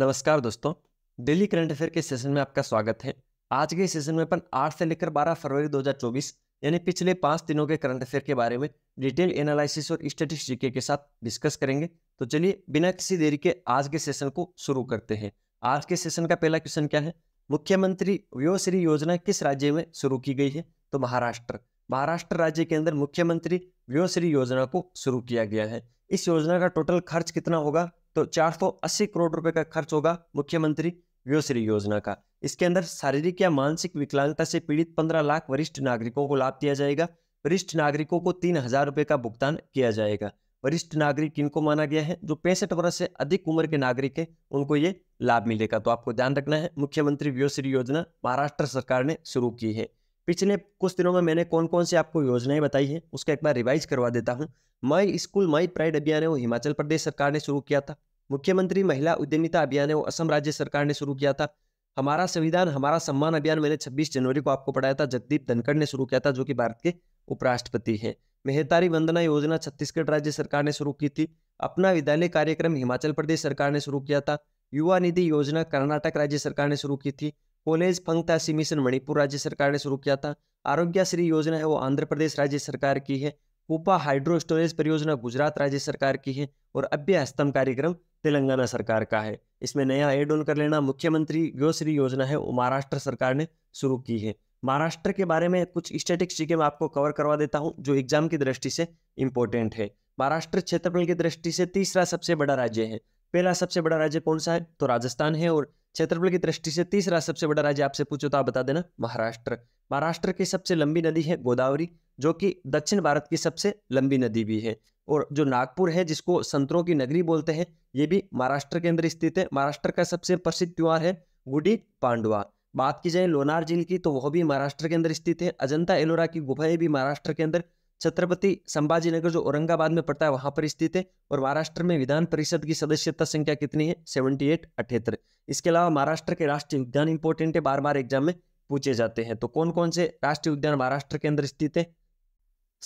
नमस्कार दोस्तों daily current affair के सेशन में आपका स्वागत है आज के सेशन में अपन 8 से लेकर 12 फरवरी 2024 यानी पिछले पाँच दिनों के करंट अफेयर के बारे में डिटेल एनालिसिस और स्टेटिक्स जीके के साथ डिस्कस करेंगे तो चलिए बिना किसी देरी के आज के सेशन को शुरू करते हैं आज के सेशन का पहला क्वेश्चन क्या है मुख्यमंत्री व्योश्री योजना किस राज्य में शुरू की गई है तो महाराष्ट्र महाराष्ट्र राज्य के अंदर मुख्यमंत्री व्योश्री योजना को शुरू किया गया है इस योजना का टोटल खर्च कितना होगा तो 480 करोड़ रुपए का खर्च होगा मुख्यमंत्री व्योश्री योजना का इसके अंदर शारीरिक या मानसिक विकलांगता से पीड़ित 15 लाख वरिष्ठ नागरिकों को लाभ दिया जाएगा वरिष्ठ नागरिकों को तीन हजार रुपये का भुगतान किया जाएगा वरिष्ठ नागरिक किनको माना गया है जो पैंसठ वर्ष से अधिक उम्र के नागरिक है उनको ये लाभ मिलेगा तो आपको ध्यान रखना है मुख्यमंत्री व्योश्री योजना महाराष्ट्र सरकार ने शुरू की है पिछले कुछ दिनों में मैंने कौन कौन सी आपको योजनाएं बताई हैं उसका एक बार रिवाइज करवा देता हूँ माई स्कूल माई प्राइड अभियान है वो हिमाचल प्रदेश सरकार ने शुरू किया था मुख्यमंत्री महिला उद्यमिता अभियान है वो असम राज्य सरकार ने शुरू किया था हमारा संविधान हमारा सम्मान अभियान मैंने छब्बीस जनवरी को आपको पढ़ाया था जगदीप धनखड़ ने शुरू किया था जो कि भारत के उपराष्ट्रपति है मेहतारी वंदना योजना छत्तीसगढ़ राज्य सरकार ने शुरू की थी अपना विद्यालय कार्यक्रम हिमाचल प्रदेश सरकार ने शुरू किया था युवा निधि योजना कर्नाटक राज्य सरकार ने शुरू की थी कॉलेज फंगतासी मिशन मणिपुर राज्य सरकार ने शुरू किया था आरोग्याश्री योजना है वो आंध्र प्रदेश राज्य सरकार की है कुपा हाइड्रो स्टोरेज परियोजना गुजरात राज्य सरकार की है और अभ्य हस्तम कार्यक्रम तेलंगाना सरकार का है इसमें नया एड ऑन कर लेना मुख्यमंत्री योश्री योजना है वो महाराष्ट्र सरकार ने शुरू की है महाराष्ट्र के बारे में कुछ स्टेटिक्स जी के मैं आपको कवर करवा देता हूँ जो एग्जाम की दृष्टि से इम्पोर्टेंट है महाराष्ट्र क्षेत्रफल की दृष्टि से तीसरा सबसे बड़ा राज्य है पहला सबसे बड़ा राज्य कौन सा है तो राजस्थान है और क्षेत्रफल की दृष्टि से तीसरा सबसे बड़ा राज्य आपसे पूछो तो आप बता देना महाराष्ट्र महाराष्ट्र की सबसे लंबी नदी है गोदावरी जो कि दक्षिण भारत की सबसे लंबी नदी भी है और जो नागपुर है जिसको संतरों की नगरी बोलते हैं ये भी महाराष्ट्र के अंदर स्थित है महाराष्ट्र का सबसे प्रसिद्ध त्यौहार है गुडी पांडुआ बात की जाए लोनार झील की तो वह भी महाराष्ट्र के अंदर स्थित है अजंता एलोरा की गुफाएं भी महाराष्ट्र के अंदर छत्रपति संभाजीनगर जो औरंगाबाद में पड़ता है वहां पर स्थित है और महाराष्ट्र में विधान परिषद की सदस्यता संख्या कितनी है सेवेंटी एट अठहत्तर इसके अलावा महाराष्ट्र के राष्ट्रीय उद्यान इंपोर्टेंट है बार बार एग्जाम में पूछे जाते हैं तो कौन कौन से राष्ट्रीय उद्यान महाराष्ट्र के अंदर स्थित है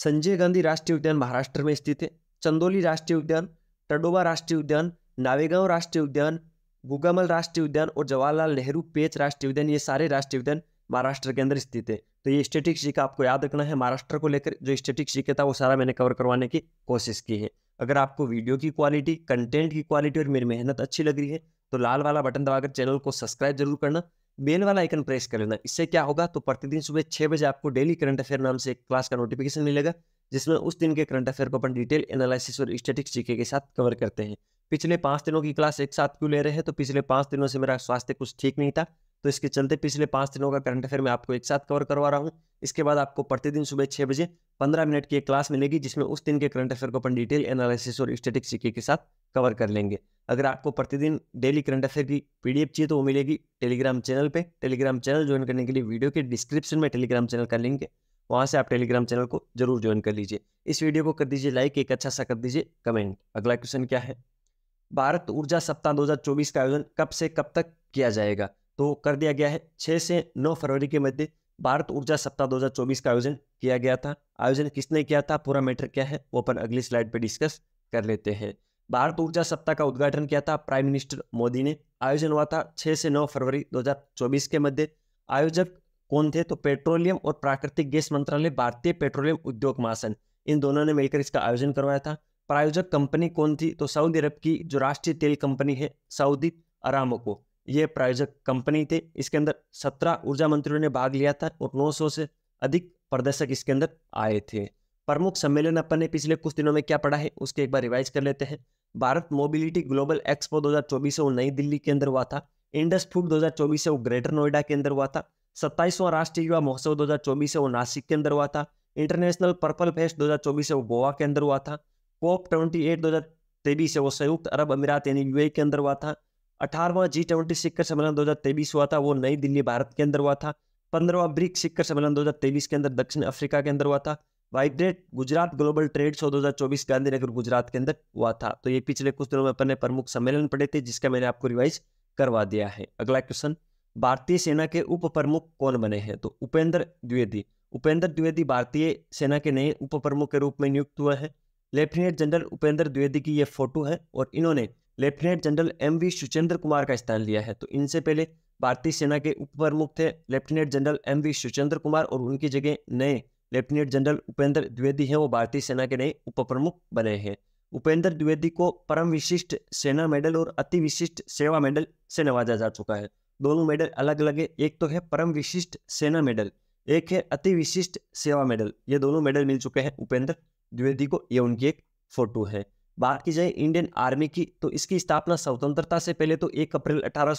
संजय गांधी राष्ट्रीय उद्यान महाराष्ट्र में स्थित है चंदोली राष्ट्रीय उद्यान टडोबा राष्ट्रीय उद्यान नावेगांव राष्ट्रीय उद्यान गुगामल राष्ट्रीय उद्यान और जवाहरलाल नेहरू पेच राष्ट्रीय उद्यान ये सारे राष्ट्रीय उद्यान महाराष्ट्र के अंदर स्थित है तो ये स्टेटिक जी का आपको याद रखना है महाराष्ट्र को लेकर जो स्टेटिक जी था वो सारा मैंने कवर करवाने की कोशिश की है अगर आपको वीडियो की क्वालिटी कंटेंट की क्वालिटी और मेरी मेहनत अच्छी लग रही है तो लाल वाला बटन दबाकर चैनल को सब्सक्राइब जरूर करना बेल वाला आइकन प्रेस कर लेना इससे क्या होगा तो प्रतिदिन सुबह छः बजे आपको डेली करंट अफेयर नाम से एक क्लास का नोटिफिकेशन मिलेगा जिसमें उस दिन के करंट अफेयर को अपन डिटेल एनालिसिस और स्टेटिक्स जीके के साथ कवर करते हैं पिछले पाँच दिनों की क्लास एक साथ क्यों ले रहे हैं तो पिछले पाँच दिनों से मेरा स्वास्थ्य कुछ ठीक नहीं था तो इसके चलते पिछले पाँच दिनों का करंट अफेयर मैं आपको एक साथ कवर करवा रहा हूँ इसके बाद आपको प्रतिदिन सुबह छः बजे पंद्रह मिनट की एक क्लास मिलेगी जिसमें उस दिन के करंट अफेयर को अपन डिटेल एनालिसिस और स्टेटिक सीखे के साथ कवर कर लेंगे अगर आपको प्रतिदिन डेली करंट अफेयर की पीडीएफ चाहिए तो वो मिलेगी टेलीग्राम चैनल पे टेलीग्राम चैनल ज्वाइन करने के लिए वीडियो के डिस्क्रिप्शन में टेलीग्राम चैनल का लिंक है वहाँ से आप टेलीग्राम चैनल को जरूर ज्वाइन कर लीजिए इस वीडियो को कर दीजिए लाइक एक अच्छा सा कर दीजिए कमेंट अगला क्वेश्चन क्या है भारत ऊर्जा सप्ताह 2024 का आयोजन कब से कब तक किया जाएगा तो कर दिया गया है छः से नौ फरवरी के मध्य भारत ऊर्जा सप्ताह 2024 का आयोजन किया गया था आयोजन किसने किया था पूरा मैटर क्या है वो अपन अगली स्लाइड पर डिस्कस कर लेते हैं भारत ऊर्जा सप्ताह का उद्घाटन किया था प्राइम मिनिस्टर मोदी ने आयोजन हुआ था 6 से 9 फरवरी 2024 के मध्य आयोजक कौन थे तो पेट्रोलियम और प्राकृतिक गैस मंत्रालय भारतीय पेट्रोलियम उद्योग महासन इन दोनों ने मिलकर इसका आयोजन करवाया था प्रायोजक कंपनी कौन थी तो सऊदी अरब की जो राष्ट्रीय तेल कंपनी है सऊदी अरामको ये प्रायोजक कंपनी थे इसके अंदर सत्रह ऊर्जा मंत्रियों ने भाग लिया था और नौ से अधिक प्रदर्शक इसके अंदर आए थे प्रमुख सम्मेलन अपन ने पिछले कुछ दिनों में क्या पढ़ा है उसके एक बार रिवाइज कर लेते हैं भारत मोबिलिटी ग्लोबल एक्सपो 2024 है वो नई दिल्ली के अंदर हुआ था इंडस फूड 2024 है वो ग्रेटर नोएडा के अंदर हुआ था सत्ताईसवां राष्ट्रीय युवा महोत्सव 2024 है वो नासिक के अंदर हुआ था इंटरनेशनल पर्पल फेस्ट 2024 है वो गोवा के अंदर हुआ था कोप ट्वेंटी एट दो हजार तेईस है वो संयुक्त अरब अमीरात यानी यूए के अंदर हुआ था अठारवा जी ट्वेंटी शिखर सम्मेलन तेईस हुआ था वो नई दिल्ली भारत के अंदर हुआ था पंद्रवा ब्रिक्स शिखर सम्मेलन तेईस के अंदर दक्षिण अफ्रीका के अंदर हुआ था vibrant Gujarat global trade show 2024 Gandhinagar Gujarat के अंदर हुआ था तो ये पिछले कुछ दिनों में अपने प्रमुख सम्मेलन पड़े थे जिसका मैंने आपको रिवाइज करवा दिया है अगला क्वेश्चन भारतीय सेना के उप प्रमुख कौन बने हैं तो उपेंद्र द्विवेदी उपेंद्र द्विवेदी भारतीय सेना के नए उप प्रमुख के रूप में नियुक्त हुए हैं लेफ्टिनेंट जनरल उपेंद्र द्विवेदी की ये फोटो है और इन्होंने lieutenant general M V Suchindra Kumar का स्थान लिया है तो इनसे पहले भारतीय सेना के उप प्रमुख थे lieutenant general M V Suchindra Kumar और उनकी जगह नए लेफ्टिनेंट जनरल उपेंद्र द्विवेदी हैं वो भारतीय सेना के नए उप प्रमुख बने हैं उपेंद्र द्विवेदी को परम विशिष्ट सेना मेडल और अति विशिष्ट सेवा मेडल से नवाजा जा चुका है दोनों मेडल अलग अलग है एक तो है परम विशिष्ट सेना मेडल एक है अति विशिष्ट सेवा मेडल ये दोनों मेडल मिल चुके हैं उपेंद्र द्विवेदी को ये उनकी एक फोटो है बात की जाए इंडियन आर्मी की तो इसकी स्थापना स्वतंत्रता से पहले तो एक अप्रैल अठारह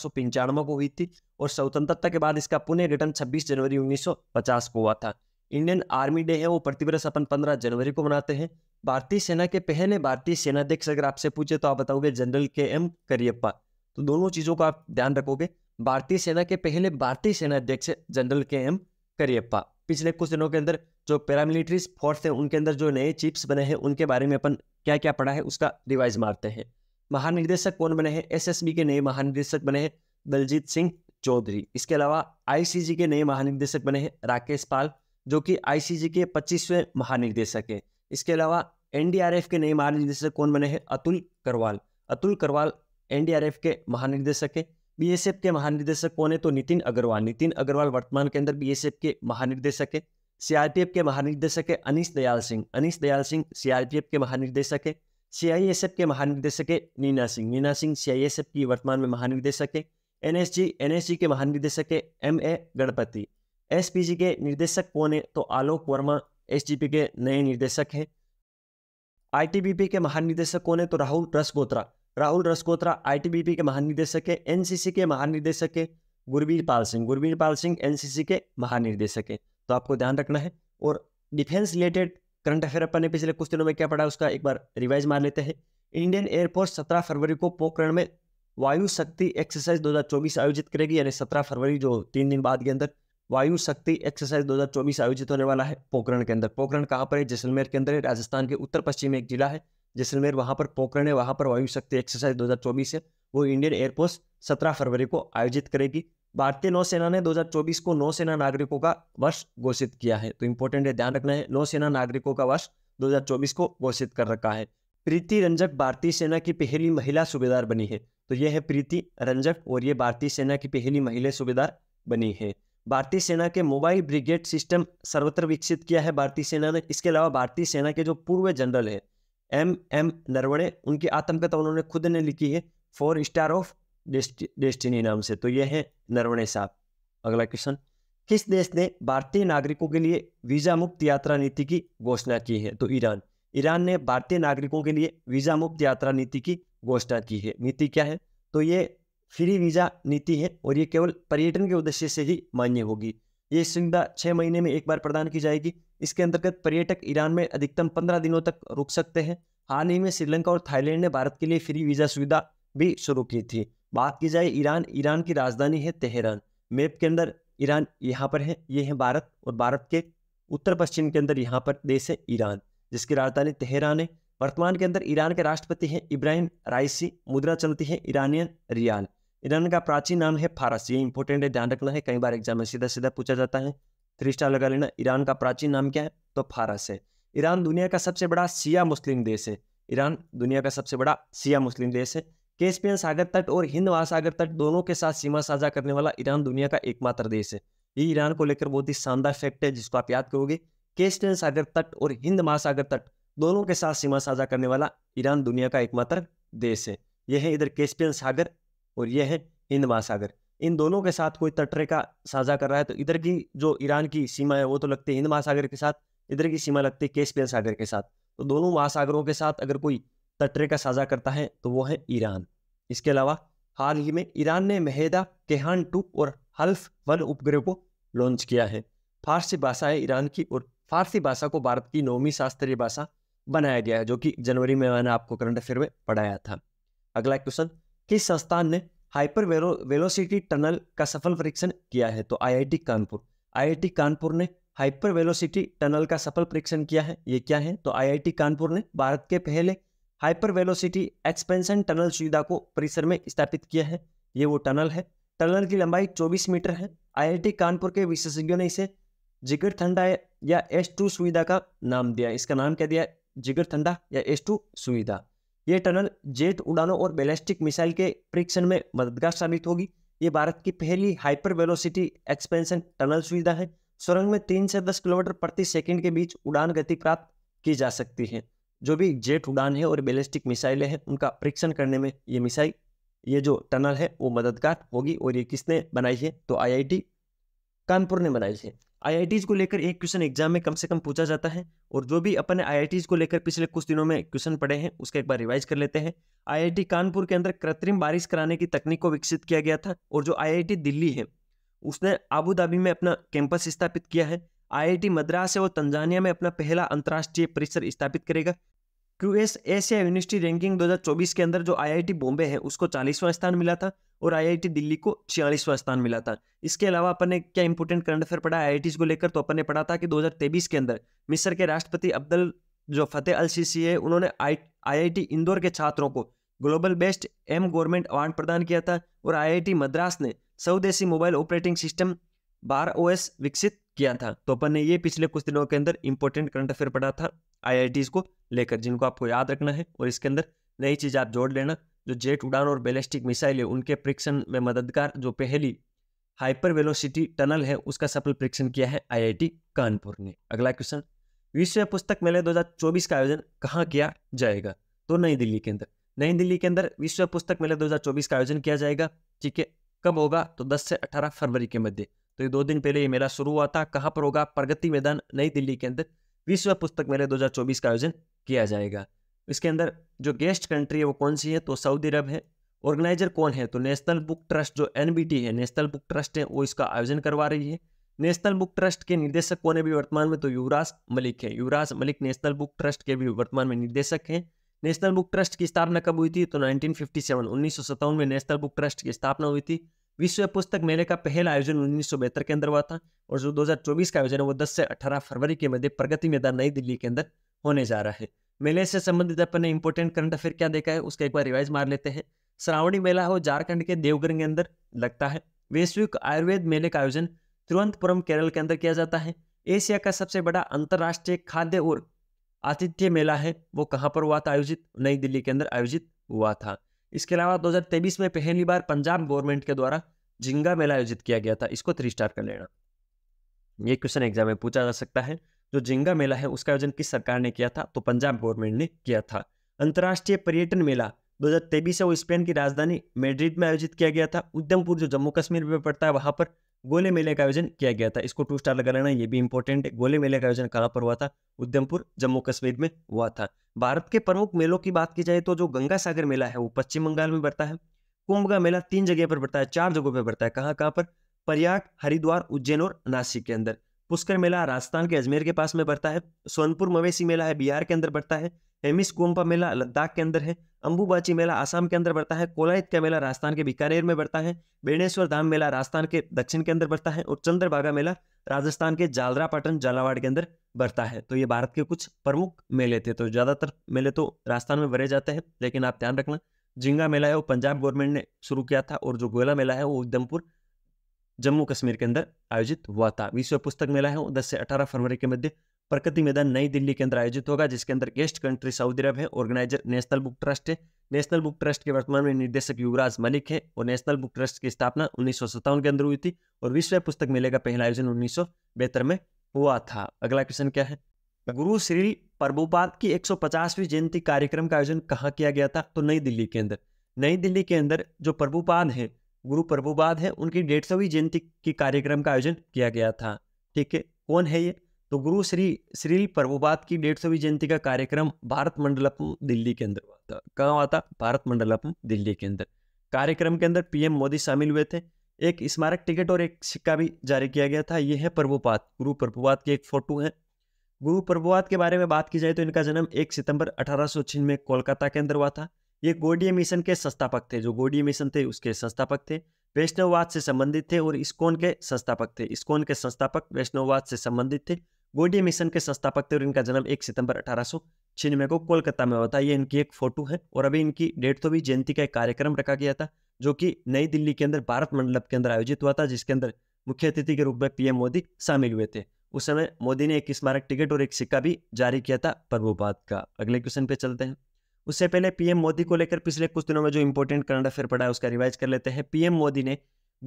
को हुई थी और स्वतंत्रता के बाद इसका पुनः गठन 26 जनवरी 1950 को हुआ था इंडियन आर्मी डे है वो प्रतिवर्ष अपन 15 जनवरी को मनाते हैं भारतीय सेना के पहले भारतीय सेना अध्यक्ष अगर आपसे पूछे तो आप बताओगे जनरल के एम करियप्पा तो दोनों चीजों का आप ध्यान रखोगे भारतीय सेना के पहले भारतीय सेना अध्यक्ष जनरल के एम करियप्पा पिछले कुछ दिनों के अंदर जो पैरामिलिट्री फोर्स है उनके अंदर जो नए चीफ्स बने हैं उनके बारे में अपन क्या क्या पढ़ा है उसका रिवाइज मारते हैं महानिदेशक कौन बने हैं एसएसबी के नए महानिदेशक बने हैं दलजीत सिंह चौधरी इसके अलावा आईसीजी के नए महानिदेशक बने हैं राकेश पाल जो कि आईसीजी के पच्चीसवें महानिदेशक हैं इसके अलावा एनडीआरएफ के नए महानिदेशक कौन बने हैं अतुल करवाल अतुल करवाल एनडीआरएफ के महानिदेशक हैं बीएसएफ के महानिदेशक कौन है तो नितिन अग्रवाल नितिन अग्रवाल वर्तमान के अंदर बीएसएफ के महानिदेशक है सीआरपीएफ के महानिदेशक है अनिश दयाल सिंह अनिश दयाल सिंह सीआरपीएफ के महानिदेशक है सीआईएसएफ के महानिदेशक है नीना सिंह नीना सिंह सीआईएसएफ की वर्तमान में महानिदेशक है एनएसजी एनएसजी के महानिदेशक है एम ए गणपति एसपीजी के निर्देशक कौन है तो आलोक वर्मा एस के नए निर्देशक हैं आई के महानिदेशक कौन है तो राहुल रसगोत्रा राहुल रसकोत्रा आईटीबीपी के महानिदेशक है एनसीसी के महानिदेशक है गुरबीर पाल सिंह गुरबीर पाल सिंह एनसीसी के महानिदेशक है तो आपको ध्यान रखना है और डिफेंस रिलेटेड करंट अफेयर अपन ने पिछले कुछ दिनों में क्या पढ़ा उसका एक बार रिवाइज मार लेते हैं इंडियन एयरफोर्स सत्रह फरवरी को पोखरण में वायु शक्ति एक्सरसाइज चौबीस आयोजित करेगी यानी सत्रह फरवरी जो तीन दिन बाद के अंदर वायु शक्ति एक्सरसाइज 2024 आयोजित होने वाला है पोखरण के अंदर पोखरण कहाँ पर है जैसलमेर के अंदर है राजस्थान के उत्तर पश्चिम में एक जिला है जैसलमेर वहाँ पर पोखरण है वहाँ पर वायु शक्ति एक्सरसाइज 2024 है वो इंडियन एयरफोर्स 17 फरवरी को आयोजित करेगी भारतीय नौसेना ने 2024 को नौसेना नागरिकों का वर्ष घोषित किया है तो इम्पोर्टेंट है ध्यान रखना है नौसेना नागरिकों का वर्ष चौबीस को घोषित कर रखा है प्रीति रंजक भारतीय सेना की पहली महिला सूबेदार बनी है तो यह है प्रीति रंजक और ये भारतीय सेना की पहली महिला सूबेदार बनी है भारतीय सेना के मोबाइल ब्रिगेड सिस्टम सर्वत्र विकसित किया है भारतीय सेना ने इसके अलावा भारतीय सेना के जो पूर्व जनरल है एम एम नरवणे उनकी आत्मकथा उन्होंने खुद ने लिखी है फोर स्टार ऑफ डेस्टिनी नाम से तो ये है नरवणे साहब अगला क्वेश्चन किस देश ने भारतीय नागरिकों के लिए वीजा मुक्त यात्रा नीति की घोषणा की है तो ईरान ईरान ने भारतीय नागरिकों के लिए वीजा मुक्त यात्रा नीति की घोषणा की है नीति क्या है तो ये फ्री वीजा नीति है और ये केवल पर्यटन के उद्देश्य से ही मान्य होगी ये सुविधा छः महीने में एक बार प्रदान की जाएगी इसके अंतर्गत पर्यटक ईरान में अधिकतम पंद्रह दिनों तक रुक सकते हैं हाल ही में श्रीलंका और थाईलैंड ने भारत के लिए फ्री वीज़ा सुविधा भी शुरू की थी बात की जाए ईरान ईरान की राजधानी है तेहरान मैप के अंदर ईरान यहाँ पर है ये है भारत और भारत के उत्तर पश्चिम के अंदर यहाँ पर देश है ईरान जिसकी राजधानी तेहरान है वर्तमान के अंदर ईरान के राष्ट्रपति हैं इब्राहिम राइसी मुद्रा चलती है ईरानियन रियाल ईरान का प्राचीन नाम है फारस ये इंपॉर्टेंट है ध्यान रखना है कई बार एग्जाम में सीधा सीधा पूछा जाता है थ्री स्टार लगा लेना ईरान का प्राचीन नाम क्या है तो फारस है ईरान दुनिया का सबसे बड़ा सिया मुस्लिम देश है ईरान दुनिया का सबसे बड़ा सिया मुस्लिम देश है केस्पियन सागर तट और हिंद महासागर तट दोनों के साथ सीमा साझा करने वाला ईरान दुनिया का एकमात्र देश है ये ईरान को लेकर बहुत ही शानदार फैक्ट है जिसको आप याद करोगे केस्पियन सागर तट और हिंद महासागर तट दोनों के साथ सीमा साझा करने वाला ईरान दुनिया का एकमात्र देश है यह है इधर केस्पियन सागर और ये है हिंद महासागर इन दोनों के साथ कोई तटरेखा साझा कर रहा है तो इधर की जो ईरान की सीमा है वो तो लगती है हिंद महासागर के साथ इधर की सीमा लगती है केसपियन सागर के साथ तो दोनों महासागरों के साथ अगर कोई तटरेखा साझा करता है तो वो है ईरान इसके अलावा हाल ही में ईरान ने महेदा केहान टू और हल्फ वन उपग्रह को लॉन्च किया है फारसी भाषा है ईरान की और फारसी भाषा को भारत की नौवीं शास्त्रीय भाषा बनाया गया है जो कि जनवरी में मैंने आपको करंट अफेयर में पढ़ाया था अगला क्वेश्चन किस संस्थान ने हाइपर वेलो वेलोसिटी टनल का सफल परीक्षण किया है तो आईआईटी कानपुर आईआईटी कानपुर ने हाइपर वेलोसिटी टनल का सफल परीक्षण किया है ये क्या है तो आईआईटी कानपुर ने भारत के पहले हाइपर वेलोसिटी एक्सपेंशन टनल सुविधा को परिसर में स्थापित किया है ये वो टनल है टनल की लंबाई 24 मीटर है आईआईटी कानपुर के विशेषज्ञों ने इसे जिगर ठंडा या एस टू सुविधा का नाम दिया इसका नाम क्या दिया जिगर ठंडा या एस टू सुविधा ये टनल जेट उड़ानों और बैलिस्टिक मिसाइल के परीक्षण में मददगार साबित होगी ये भारत की पहली हाइपर वेलोसिटी एक्सपेंशन टनल सुविधा है सुरंग में तीन से दस किलोमीटर प्रति सेकंड के बीच उड़ान गति प्राप्त की जा सकती है जो भी जेट उड़ान है और बैलिस्टिक मिसाइलें हैं उनका परीक्षण करने में ये मिसाइल ये जो टनल है वो मददगार होगी और ये किसने बनाई है तो आई कानपुर ने बनाई है आईआईटीज को लेकर एक क्वेश्चन एग्जाम में कम से कम पूछा जाता है और जो भी अपने आईआईटीज को लेकर पिछले कुछ दिनों में क्वेश्चन पढ़े हैं उसका एक बार रिवाइज कर लेते हैं आईआईटी कानपुर के अंदर कृत्रिम बारिश कराने की तकनीक को विकसित किया गया था और जो आईआईटी दिल्ली है उसने आबू धाबी में अपना कैंपस स्थापित किया है आई मद्रास है वो तंजानिया में अपना पहला अंतर्राष्ट्रीय परिसर स्थापित करेगा Q S Asia university ranking 2024 के अंदर जो आईआईटी बॉम्बे है उसको चालीसवां स्थान मिला था और आईआईटी दिल्ली को छियालीसवां स्थान मिला था इसके अलावा अपन ने क्या इंपोर्टेंट करंट अफेयर पढ़ा आई को लेकर तो अपन ने पढ़ा था कि तेईस के अंदर मिस्र के राष्ट्रपति अब्दुल जो फतेह अल सीसी है उन्होंने आई इंदौर के छात्रों को global best M government award प्रदान किया था और आई मद्रास ने स्वदेशी mobile operating system Bhar OS विकसित किया था तो अपन ने ये पिछले कुछ दिनों के अंदर इंपोर्टेंट करंट अफेयर पढ़ा था आई को लेकर जिनको आपको याद रखना है और इसके अंदर नई चीज़ आप जोड़ लेना जो जेट उड़ान और बैलिस्टिक मिसाइल है उनके परीक्षण में मददगार जो पहली हाइपर वेलोसिटी टनल है उसका सफल परीक्षण किया है आईआईटी कानपुर ने अगला क्वेश्चन विश्व पुस्तक मेले 2024 का आयोजन कहाँ किया जाएगा तो नई दिल्ली के अंदर नई दिल्ली के अंदर विश्व पुस्तक मेला 2024 का आयोजन किया जाएगा ठीक है कब होगा तो 10 से 18 फरवरी के मध्य तो ये दो दिन पहले ये मेला शुरू हुआ था कहाँ पर होगा प्रगति मैदान नई दिल्ली के अंदर विश्व पुस्तक मेले 2024 का आयोजन किया जाएगा इसके अंदर जो गेस्ट कंट्री है वो कौन सी है तो सऊदी अरब है ऑर्गेनाइजर कौन है तो नेशनल बुक ट्रस्ट जो एन है नेशनल बुक ट्रस्ट है वो इसका आयोजन करवा रही है नेशनल बुक ट्रस्ट के निदेशक कौन है भी वर्तमान में तो युवराज मलिक है Yuvraj Malik national book trust के भी वर्तमान में निदेशक हैं नेशनल बुक ट्रस्ट की स्थापना कब हुई थी तो 1957 उन्नीस में नेशनल बुक ट्रस्ट की स्थापना हुई थी विश्व पुस्तक मेले का पहला आयोजन उन्नीस के अंदर हुआ था और जो 2024 का आयोजन है वो 10 से 18 फरवरी के मध्य प्रगति मैदान नई दिल्ली के अंदर होने जा रहा है मेले से संबंधित अपन ने इंपोर्टेंट करंट अफेयर क्या देखा है उसका एक बार रिवाइज मार लेते हैं श्रावणी मेला वो झारखंड के देवगर के अंदर लगता है वैश्विक आयुर्वेद मेले का आयोजन तिरुवंतपुरम केरल के अंदर किया जाता है एशिया का सबसे बड़ा अंतर्राष्ट्रीय खाद्य और आतिथ्य मेला है वो कहाँ पर हुआ था आयोजित नई दिल्ली के अंदर आयोजित हुआ था इसके अलावा 2023 में पहली बार पंजाब गवर्नमेंट के द्वारा झिंगा मेला आयोजित किया गया था इसको थ्री स्टार कर लेना ये क्वेश्चन एग्जाम में पूछा जा सकता है जो झिंगा मेला है उसका आयोजन किस सरकार ने किया था तो पंजाब गवर्नमेंट ने किया था अंतर्राष्ट्रीय पर्यटन मेला 2023 में स्पेन की राजधानी मेड्रिड में आयोजित किया गया था उधमपुर जो जम्मू कश्मीर में पड़ता है वहां पर गोले मेले का आयोजन किया गया था इसको टू स्टार लगा लेना ये भी इंपॉर्टेंट है गोले मेले का आयोजन कहाँ पर हुआ था उधमपुर जम्मू कश्मीर में हुआ था भारत के प्रमुख मेलों की बात की जाए तो जो गंगा सागर मेला है वो पश्चिम बंगाल में बढ़ता है कुंभ का मेला तीन जगह पर बढ़ता है चार जगहों पर बढ़ता है कहाँ कहाँ पर प्रयाग हरिद्वार उज्जैन और नासिक के अंदर पुष्कर मेला राजस्थान के अजमेर के पास में बढ़ता है सोनपुर मवेशी मेला है बिहार के अंदर बढ़ता है हेमिस कुंभ मेला लद्दाख के अंदर है अंबुबाची मेला आसाम के अंदर बढ़ता है कोलायत का मेला राजस्थान के बीकानेर में बढ़ता है बेणेश्वर धाम मेला राजस्थान के दक्षिण के अंदर बढ़ता है और चंद्रभागा मेला राजस्थान के जालरापाटन झालावाड़ के अंदर बढ़ता है तो ये भारत के कुछ प्रमुख मेले थे तो ज़्यादातर मेले तो राजस्थान में भरे जाते हैं लेकिन आप ध्यान रखना जिंगा मेला है वो पंजाब गवर्नमेंट ने शुरू किया था और जो गोला मेला है वो उधमपुर जम्मू कश्मीर के अंदर आयोजित हुआ था विश्व पुस्तक मेला है वो दस से अठारह फरवरी के मध्य प्रकृति मैदान नई दिल्ली के अंदर आयोजित होगा जिसके अंदर गेस्ट कंट्री सऊदी अरब है ऑर्गेनाइजर नेशनल बुक ट्रस्ट है नेशनल बुक ट्रस्ट के वर्तमान में निदेशक युवराज मलिक है और नेशनल बुक ट्रस्ट की स्थापना उन्नीस के अंदर हुई थी और विश्व पुस्तक मेले का पहला आयोजन उन्नीस में हुआ था अगला क्वेश्चन क्या है गुरु श्री प्रभुपाद की एक जयंती कार्यक्रम का आयोजन कहाँ किया गया था तो नई दिल्ली के अंदर नई दिल्ली के अंदर जो प्रभुपाद है गुरु प्रभुपाद है उनकी डेढ़ सौवीं जयंती की कार्यक्रम का आयोजन किया गया था ठीक है कौन है ये तो गुरु श्री श्री प्रभुपात की डेढ़ सौवीं जयंती का कार्यक्रम भारत मंडलम दिल्ली के अंदर हुआ था कहाँ हुआ था भारत मंडलम दिल्ली के अंदर कार्यक्रम के अंदर पीएम मोदी शामिल हुए थे एक स्मारक टिकट और एक सिक्का भी जारी किया गया था ये है प्रभुपात गुरु प्रभुपात की एक फोटो है गुरु प्रभुवाद के बारे में बात की जाए तो इनका जन्म एक सितंबर अठारह में कोलकाता के अंदर हुआ था ये गोडिया मिशन के संस्थापक थे जो गोडिया मिशन थे उसके संस्थापक थे वैष्णववाद से संबंधित थे और इस्कोन के संस्थापक थे इस्कोन के संस्थापक वैष्णववाद से संबंधित थे गोडी मिशन के संस्थापक थे और इनका जन्म एक सितंबर अठारह छिन्नवे को कोलकाता में हुआ था ये इनकी एक फोटो है और अभी इनकी डेट तो भी जयंती का एक कार्यक्रम रखा गया था जो कि नई दिल्ली के अंदर भारत मंडलप के अंदर आयोजित हुआ था जिसके अंदर मुख्य अतिथि के रूप में पीएम मोदी शामिल हुए थे उस समय मोदी ने एक स्मारक टिकट और एक सिक्का भी जारी किया था प्रभुपाद का अगले क्वेश्चन पे चलते हैं उससे पहले पीएम मोदी को लेकर पिछले कुछ दिनों में जो इंपॉर्टेंट करंट अफेयर पड़ा है उसका रिवाइज कर लेते हैं पीएम मोदी ने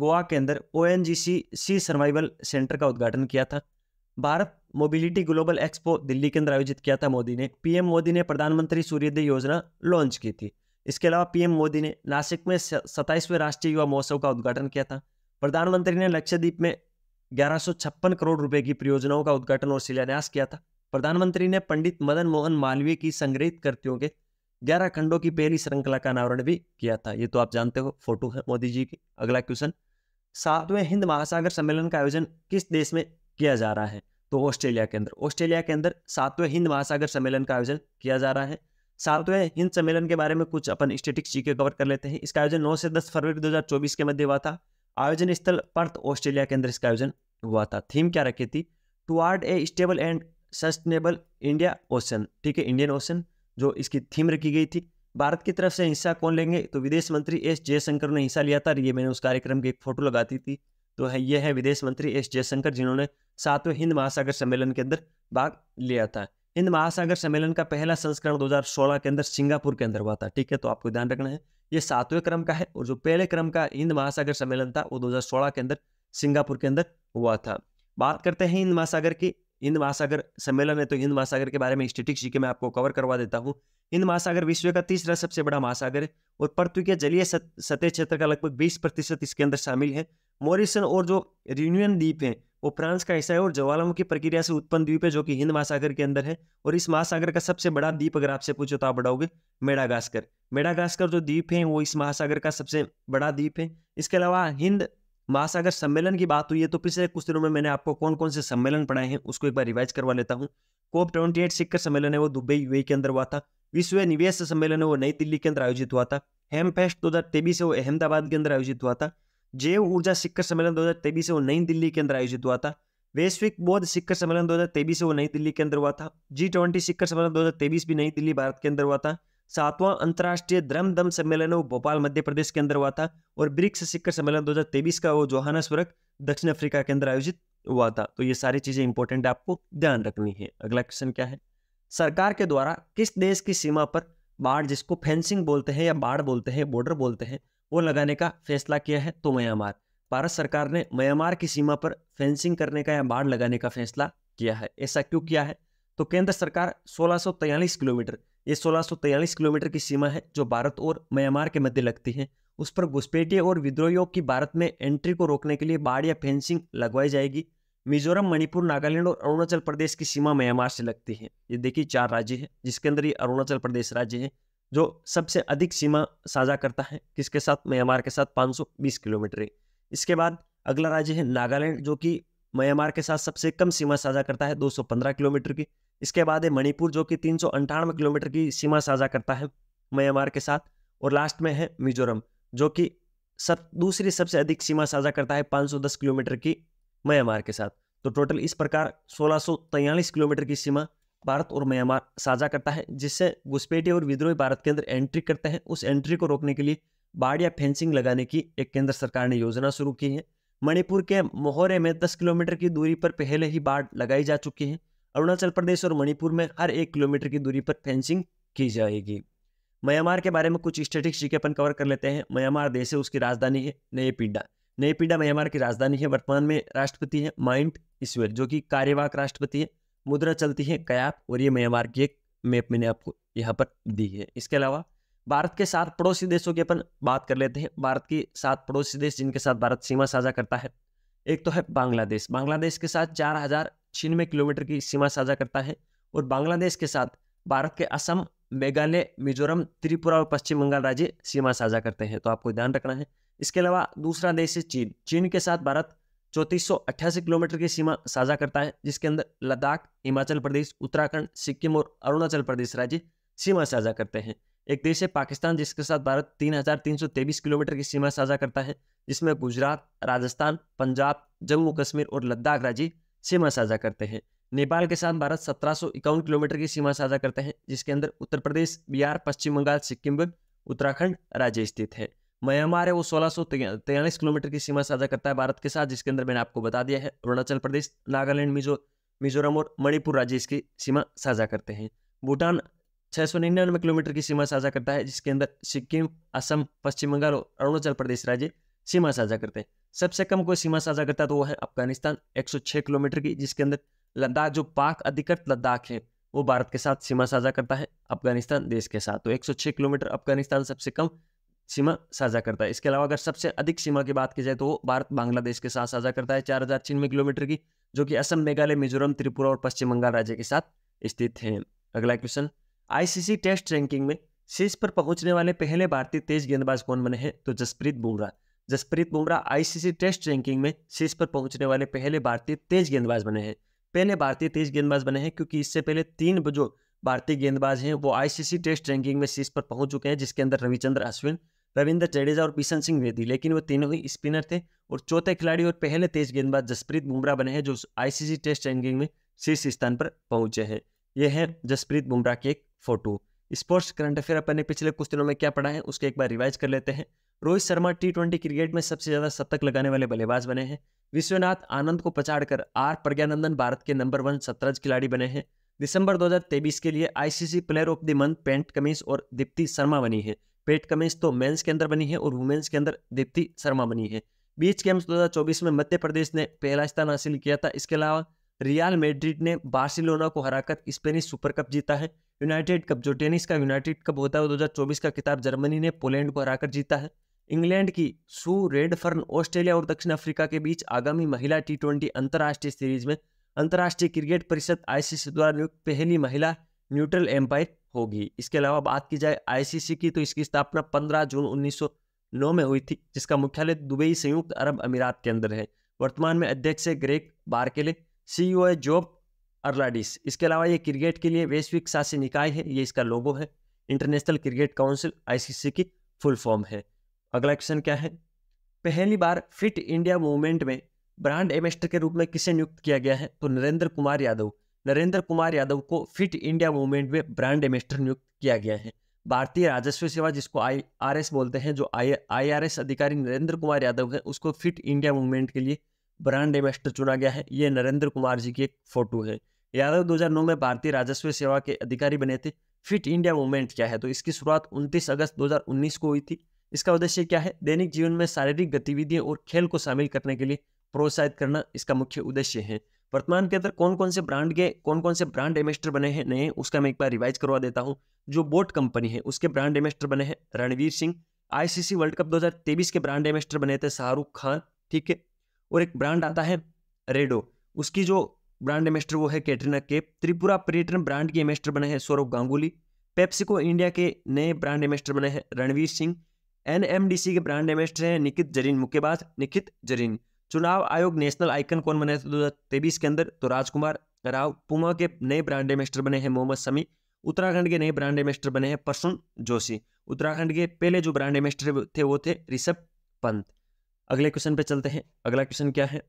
गोवा के अंदर ओ सी सर्वाइवल सेंटर का उद्घाटन किया था Bharat mobility global expo Delhi के अंदर आयोजित किया था मोदी ने पीएम मोदी ने प्रधानमंत्री सूर्योदय योजना लॉन्च की थी इसके अलावा पीएम मोदी ने नासिक में सताइसवें राष्ट्रीय युवा महोत्सव का उद्घाटन किया था प्रधानमंत्री ने लक्षद्वीप में ग्यारह करोड़ रुपए की परियोजनाओं का उद्घाटन और शिलान्यास किया था प्रधानमंत्री ने पंडित मदन मोहन मालवीय की संग्रहित कृतियों के ग्यारह खंडों की पहली श्रृंखला का अनावरण भी किया था ये तो आप जानते हो फोटो है मोदी जी की अगला क्वेश्चन सातवें हिंद महासागर सम्मेलन का आयोजन किस देश में किया जा रहा है तो ऑस्ट्रेलिया के अंदर ऑस्ट्रेलिया के अंदर सातवें हिंद महासागर सम्मेलन का आयोजन किया जा रहा है सातवें हिंद सम्मेलन के बारे में कुछ अपन स्टेटिक्स जी कवर कर लेते हैं इसका आयोजन 9 से 10 फरवरी 2024 के मध्य हुआ था आयोजन स्थल पर्थ ऑस्ट्रेलिया के अंदर इसका आयोजन हुआ था थीम क्या रखी थी towards a stable and sustainable India ocean ठीक है इंडियन ओशन जो इसकी थीम रखी गई थी भारत की तरफ से हिस्सा कौन लेंगे तो विदेश मंत्री एस जयशंकर ने हिस्सा लिया था ये मैंने उस कार्यक्रम की एक फोटो लगाती थी तो है ये है विदेश मंत्री एस जयशंकर जिन्होंने सातवें हिंद महासागर सम्मेलन के अंदर भाग लिया था हिंद महासागर सम्मेलन का पहला संस्करण 2016 के अंदर सिंगापुर के अंदर हुआ था ठीक है तो आपको ध्यान रखना है ये सातवें क्रम का है और जो पहले क्रम का हिंद महासागर सम्मेलन था वो 2016 के अंदर सिंगापुर के अंदर हुआ था बात करते हैं हिंद महासागर की हिंद महासागर सम्मेलन है तो हिंद महासागर के बारे में स्टेटिक्स जी के मैं आपको कवर करवा देता हूँ हिंद महासागर विश्व का तीसरा सबसे बड़ा महासागर है और पृथ्वी के जलीय सतह क्षेत्र का लगभग बीस प्रतिशत इसके अंदर शामिल है मॉरिसन और जो रियूनियन द्वीप है वो फ्रांस का हिस्सा है और ज्वालामुखी प्रक्रिया से उत्पन्न द्वीप है जो कि हिंद महासागर के अंदर है और इस महासागर का सबसे बड़ा द्वीप अगर आपसे पूछो तो आप बढ़ाओगे मेडागास्कर मेडागास्कर जो द्वीप है वो इस महासागर का सबसे बड़ा द्वीप है इसके अलावा हिंद महासागर सम्मेलन की बात हुई है तो पिछले कुछ दिनों में मैंने आपको कौन कौन से सम्मेलन पढ़ाए हैं उसको एक बार रिवाइज करवा लेता हूँ कोप ट्वेंटी एट सिक्कर सम्मेलन है वो दुबई यूए के अंदर हुआ था विश्व निवेश सम्मेलन है वो नई दिल्ली के अंदर आयोजित हुआ था फेस्ट दो हज़ार तेबीस है वो अहमदाबाद के अंदर आयोजित हुआ था जैव ऊर्जा शिखर सम्मेलन दो हजार से वो नई दिल्ली के अंदर आयोजित हुआ था वैश्विक बौद्ध शिखर सम्मेलन दो हजार से वो नई दिल्ली के अंदर हुआ था जी ट्वेंटी शिखर सम्मेलन दो भी नई दिल्ली भारत के अंदर हुआ था सातवां अंतर्राष्ट्रीय द्रम दम सम्मेलन वो भोपाल मध्य प्रदेश के अंदर हुआ था और ब्रिक्स शिखर सम्मेलन दो का वो जोहाना स्वरक दक्षिण अफ्रीका के अंदर आयोजित हुआ था तो ये सारी चीजें इंपॉर्टेंट आपको ध्यान रखनी है अगला क्वेश्चन क्या है सरकार के द्वारा किस देश की सीमा पर बाढ़ जिसको फेंसिंग बोलते हैं या बाढ़ बोलते हैं बॉर्डर बोलते हैं वो लगाने का फैसला किया है तो म्यांमार भारत सरकार ने म्यांमार की सीमा पर फेंसिंग करने का या बाढ़ लगाने का फैसला किया है ऐसा क्यों किया है तो केंद्र सरकार सोलह किलोमीटर ये सोलह किलोमीटर की सीमा है जो भारत और म्यांमार के मध्य लगती है उस पर घुसपैठिए और विद्रोहियों की भारत में एंट्री को रोकने के लिए बाढ़ या फेंसिंग लगवाई जाएगी मिजोरम मणिपुर नागालैंड और अरुणाचल प्रदेश की सीमा म्यांमार से लगती है ये देखिए चार राज्य है जिसके अंदर ये अरुणाचल प्रदेश राज्य है जो सबसे अधिक सीमा साझा करता है किसके साथ म्यांमार के साथ 520 किलोमीटर है इसके बाद अगला राज्य है नागालैंड जो कि म्यांमार के साथ सबसे कम सीमा साझा करता है 215 किलोमीटर की इसके बाद है मणिपुर जो कि तीन किलोमीटर की सीमा साझा करता है म्यांमार के साथ और लास्ट में है मिजोरम जो कि सब दूसरी सबसे अधिक सीमा साझा करता है 510 किलोमीटर की म्यांमार के साथ तो टोटल इस प्रकार सोलह किलोमीटर की सीमा भारत और म्यांमार साझा करता है जिससे घुसपेटी और विद्रोही भारत के अंदर एंट्री करते हैं उस एंट्री को रोकने के लिए बाढ़ या फेंसिंग लगाने की एक केंद्र सरकार ने योजना शुरू की है मणिपुर के मोहरे में 10 किलोमीटर की दूरी पर पहले ही बाढ़ लगाई जा चुकी है अरुणाचल प्रदेश और मणिपुर में हर एक किलोमीटर की दूरी पर फेंसिंग की जाएगी म्यांमार के बारे में कुछ स्टेटिक्स जी अपन कवर कर लेते हैं म्यांमार देश है उसकी राजधानी है नए नए नएपीडा म्यांमार की राजधानी है वर्तमान में राष्ट्रपति है माइंट ईश्वर जो कि कार्यवाहक राष्ट्रपति है मुद्रा चलती है कयाप और ये म्यांमार की एक मैप मैंने आपको यहाँ पर दी है इसके अलावा भारत के सात पड़ोसी देशों की अपन बात कर लेते हैं भारत की सात पड़ोसी देश जिनके साथ भारत सीमा साझा करता है एक तो है बांग्लादेश बांग्लादेश के साथ चार हजार छियानवे किलोमीटर की सीमा साझा करता है और बांग्लादेश के साथ भारत के असम मेघालय मिजोरम त्रिपुरा और पश्चिम बंगाल राज्य सीमा साझा करते हैं तो आपको ध्यान रखना है इसके अलावा दूसरा देश है चीन चीन के साथ भारत चौंतीस किलोमीटर की सीमा साझा करता है जिसके अंदर लद्दाख हिमाचल प्रदेश उत्तराखंड सिक्किम और अरुणाचल प्रदेश राज्य सीमा साझा करते हैं एक देश है पाकिस्तान जिसके साथ भारत 3,323 किलोमीटर की सीमा साझा करता है जिसमें गुजरात राजस्थान पंजाब जम्मू कश्मीर और लद्दाख राज्य सीमा साझा करते हैं नेपाल के साथ भारत सत्रह किलोमीटर की सीमा साझा करते हैं जिसके अंदर उत्तर प्रदेश बिहार पश्चिम बंगाल सिक्किम उत्तराखंड राज्य स्थित है म्यांमार है वो सोलह सौ किलोमीटर की सीमा साझा करता है भारत के साथ जिसके अंदर मैंने आपको बता दिया है अरुणाचल प्रदेश नागालैंड मिजो मिजोरम और मणिपुर राज्य इसकी सीमा साझा करते हैं भूटान छः सौ निन्यानवे किलोमीटर की सीमा साझा करता है जिसके अंदर सिक्किम असम पश्चिम बंगाल और अरुणाचल प्रदेश राज्य सीमा साझा करते हैं सबसे कम कोई सीमा साझा करता है तो वो है अफगानिस्तान 106 किलोमीटर की जिसके अंदर लद्दाख जो पाक अधिकृत लद्दाख है वो भारत के साथ सीमा साझा करता है अफगानिस्तान देश के साथ तो छः किलोमीटर अफगानिस्तान सबसे कम सीमा साझा करता है इसके अलावा अगर सबसे अधिक सीमा की बात की जाए तो वो भारत बांग्लादेश के साथ साझा करता है चार हजार छियानवे किलोमीटर की जो कि असम मेघालय मिजोरम त्रिपुरा और पश्चिम बंगाल राज्य के साथ स्थित है अगला क्वेश्चन आईसीसी टेस्ट रैंकिंग में शीर्ष पर पहुंचने वाले पहले भारतीय तेज गेंदबाज कौन बने हैं तो Jasprit Bumrah Jasprit Bumrah ICC test ranking में शीर्ष पर पहुंचने वाले पहले भारतीय तेज गेंदबाज बने हैं पहले भारतीय तेज गेंदबाज बने हैं क्योंकि इससे पहले तीन जो भारतीय गेंदबाज हैं वो आईसीसी टेस्ट रैंकिंग में शीर्ष पर पहुंच चुके हैं जिसके अंदर रविचंद्र अश्विन रविंद्र जडेजा और बिशन सिंह वेदी लेकिन वो तीनों ही स्पिनर थे और चौथे खिलाड़ी और पहले तेज गेंदबाज जसप्रीत बुमराह बने हैं जो आईसीसी टेस्ट रैंकिंग में शीर्ष स्थान पर पहुंचे हैं ये है जसप्रीत बुमराह की एक फोटो स्पोर्ट्स करंट अफेयर अपन ने पिछले कुछ दिनों में क्या पढ़ा है उसके एक बार रिवाइज कर लेते हैं Rohit Sharma T twenty cricket में सबसे ज्यादा शतक लगाने वाले बल्लेबाज बने हैं विश्वनाथ आनंद को पछाड़कर आर प्रज्ञानंदन भारत के नंबर वन शतरंज खिलाड़ी बने हैं दिसंबर 2023 के लिए ICC player of the month Pat Cummins और दीप्ति शर्मा बनी है पेट कमिंस तो मेंस के अंदर बनी है और वुमेन्स के अंदर दीप्ति शर्मा बनी है बीच गेम्स 2024 में मध्य प्रदेश ने पहला स्थान हासिल किया था इसके अलावा रियाल मेड्रिड ने बार्सिलोना को हराकर स्पेनिश सुपर कप जीता है यूनाइटेड कप जो टेनिस का यूनाइटेड कप होता है हजार चौबीस का किताब जर्मनी ने पोलैंड को हराकर जीता है इंग्लैंड की सू रेडफर्न ऑस्ट्रेलिया और दक्षिण अफ्रीका के बीच आगामी महिला टी ट्वेंटी अंतर्राष्ट्रीय सीरीज में अंतर्राष्ट्रीय क्रिकेट परिषद आईसीसी द्वारा नियुक्त पहली महिला न्यूट्रल एम्पायर होगी इसके अलावा बात की जाए आईसीसी की तो इसकी स्थापना 15 जून 1909 में हुई थी जिसका मुख्यालय दुबई संयुक्त अरब अमीरात के अंदर है वर्तमान में अध्यक्ष है ग्रेक बारकेले सीईओ है जॉब अर्लाडिस इसके अलावा ये क्रिकेट के लिए वैश्विक शासी निकाय है ये इसका लोगो है इंटरनेशनल क्रिकेट काउंसिल आईसीसी की फुल फॉर्म है अगला क्वेश्चन क्या है पहली बार फिट इंडिया मूवमेंट में ब्रांड एम्बेस्टर के रूप में किसे नियुक्त किया गया है तो नरेंद्र कुमार यादव नरेंद्र कुमार यादव को फिट इंडिया मूवमेंट में ब्रांड एम्बेसडर नियुक्त किया गया है भारतीय राजस्व सेवा जिसको आई आर एस बोलते हैं जो आई आई आर एस अधिकारी नरेंद्र कुमार यादव है उसको फिट इंडिया मूवमेंट के लिए ब्रांड एम्बेसडर चुना गया है ये नरेंद्र कुमार जी की एक फोटो है यादव 2009 में भारतीय राजस्व सेवा के अधिकारी बने थे फिट इंडिया मूवमेंट क्या है तो इसकी शुरुआत 29 अगस्त 2019 को हुई थी इसका उद्देश्य क्या है दैनिक जीवन में शारीरिक गतिविधियां और खेल को शामिल करने के लिए प्रोत्साहित करना इसका मुख्य उद्देश्य है वर्तमान के अंदर कौन कौन से ब्रांड के कौन कौन से ब्रांड एम्बेसडर बने हैं नए उसका मैं एक बार रिवाइज करवा देता हूँ जो बोट कंपनी है उसके ब्रांड एम्बेसडर बने हैं Ranveer Singh ICC world cup 2023 के ब्रांड एम्बेसडर बने थे शाहरुख खान ठीक है और एक ब्रांड आता है रेडो उसकी जो ब्रांड एम्बेसडर वो है कैटरीना केप त्रिपुरा पर्यटन ब्रांड के एम्बेसडर बने हैं सौरभ गांगुली पेप्सिको इंडिया के नए ब्रांड एम्बेसडर बने हैं रणवीर सिंह एनएमडीसी के ब्रांड एम्बेसडर हैं निकित जरीन मुक्केबाज निकित जरीन चुनाव आयोग नेशनल आइकन कौन बने थे दो के अंदर तो राजकुमार राव पुमा के नए ब्रांड एम्बेस्टर बने हैं मोहम्मद समी उत्तराखंड के नए ब्रांड एम्बेस्टर बने हैं प्रसून जोशी उत्तराखंड के पहले जो ब्रांड एम्बेस्टर थे वो थे ऋषभ पंत अगले क्वेश्चन पे चलते हैं अगला क्वेश्चन क्या है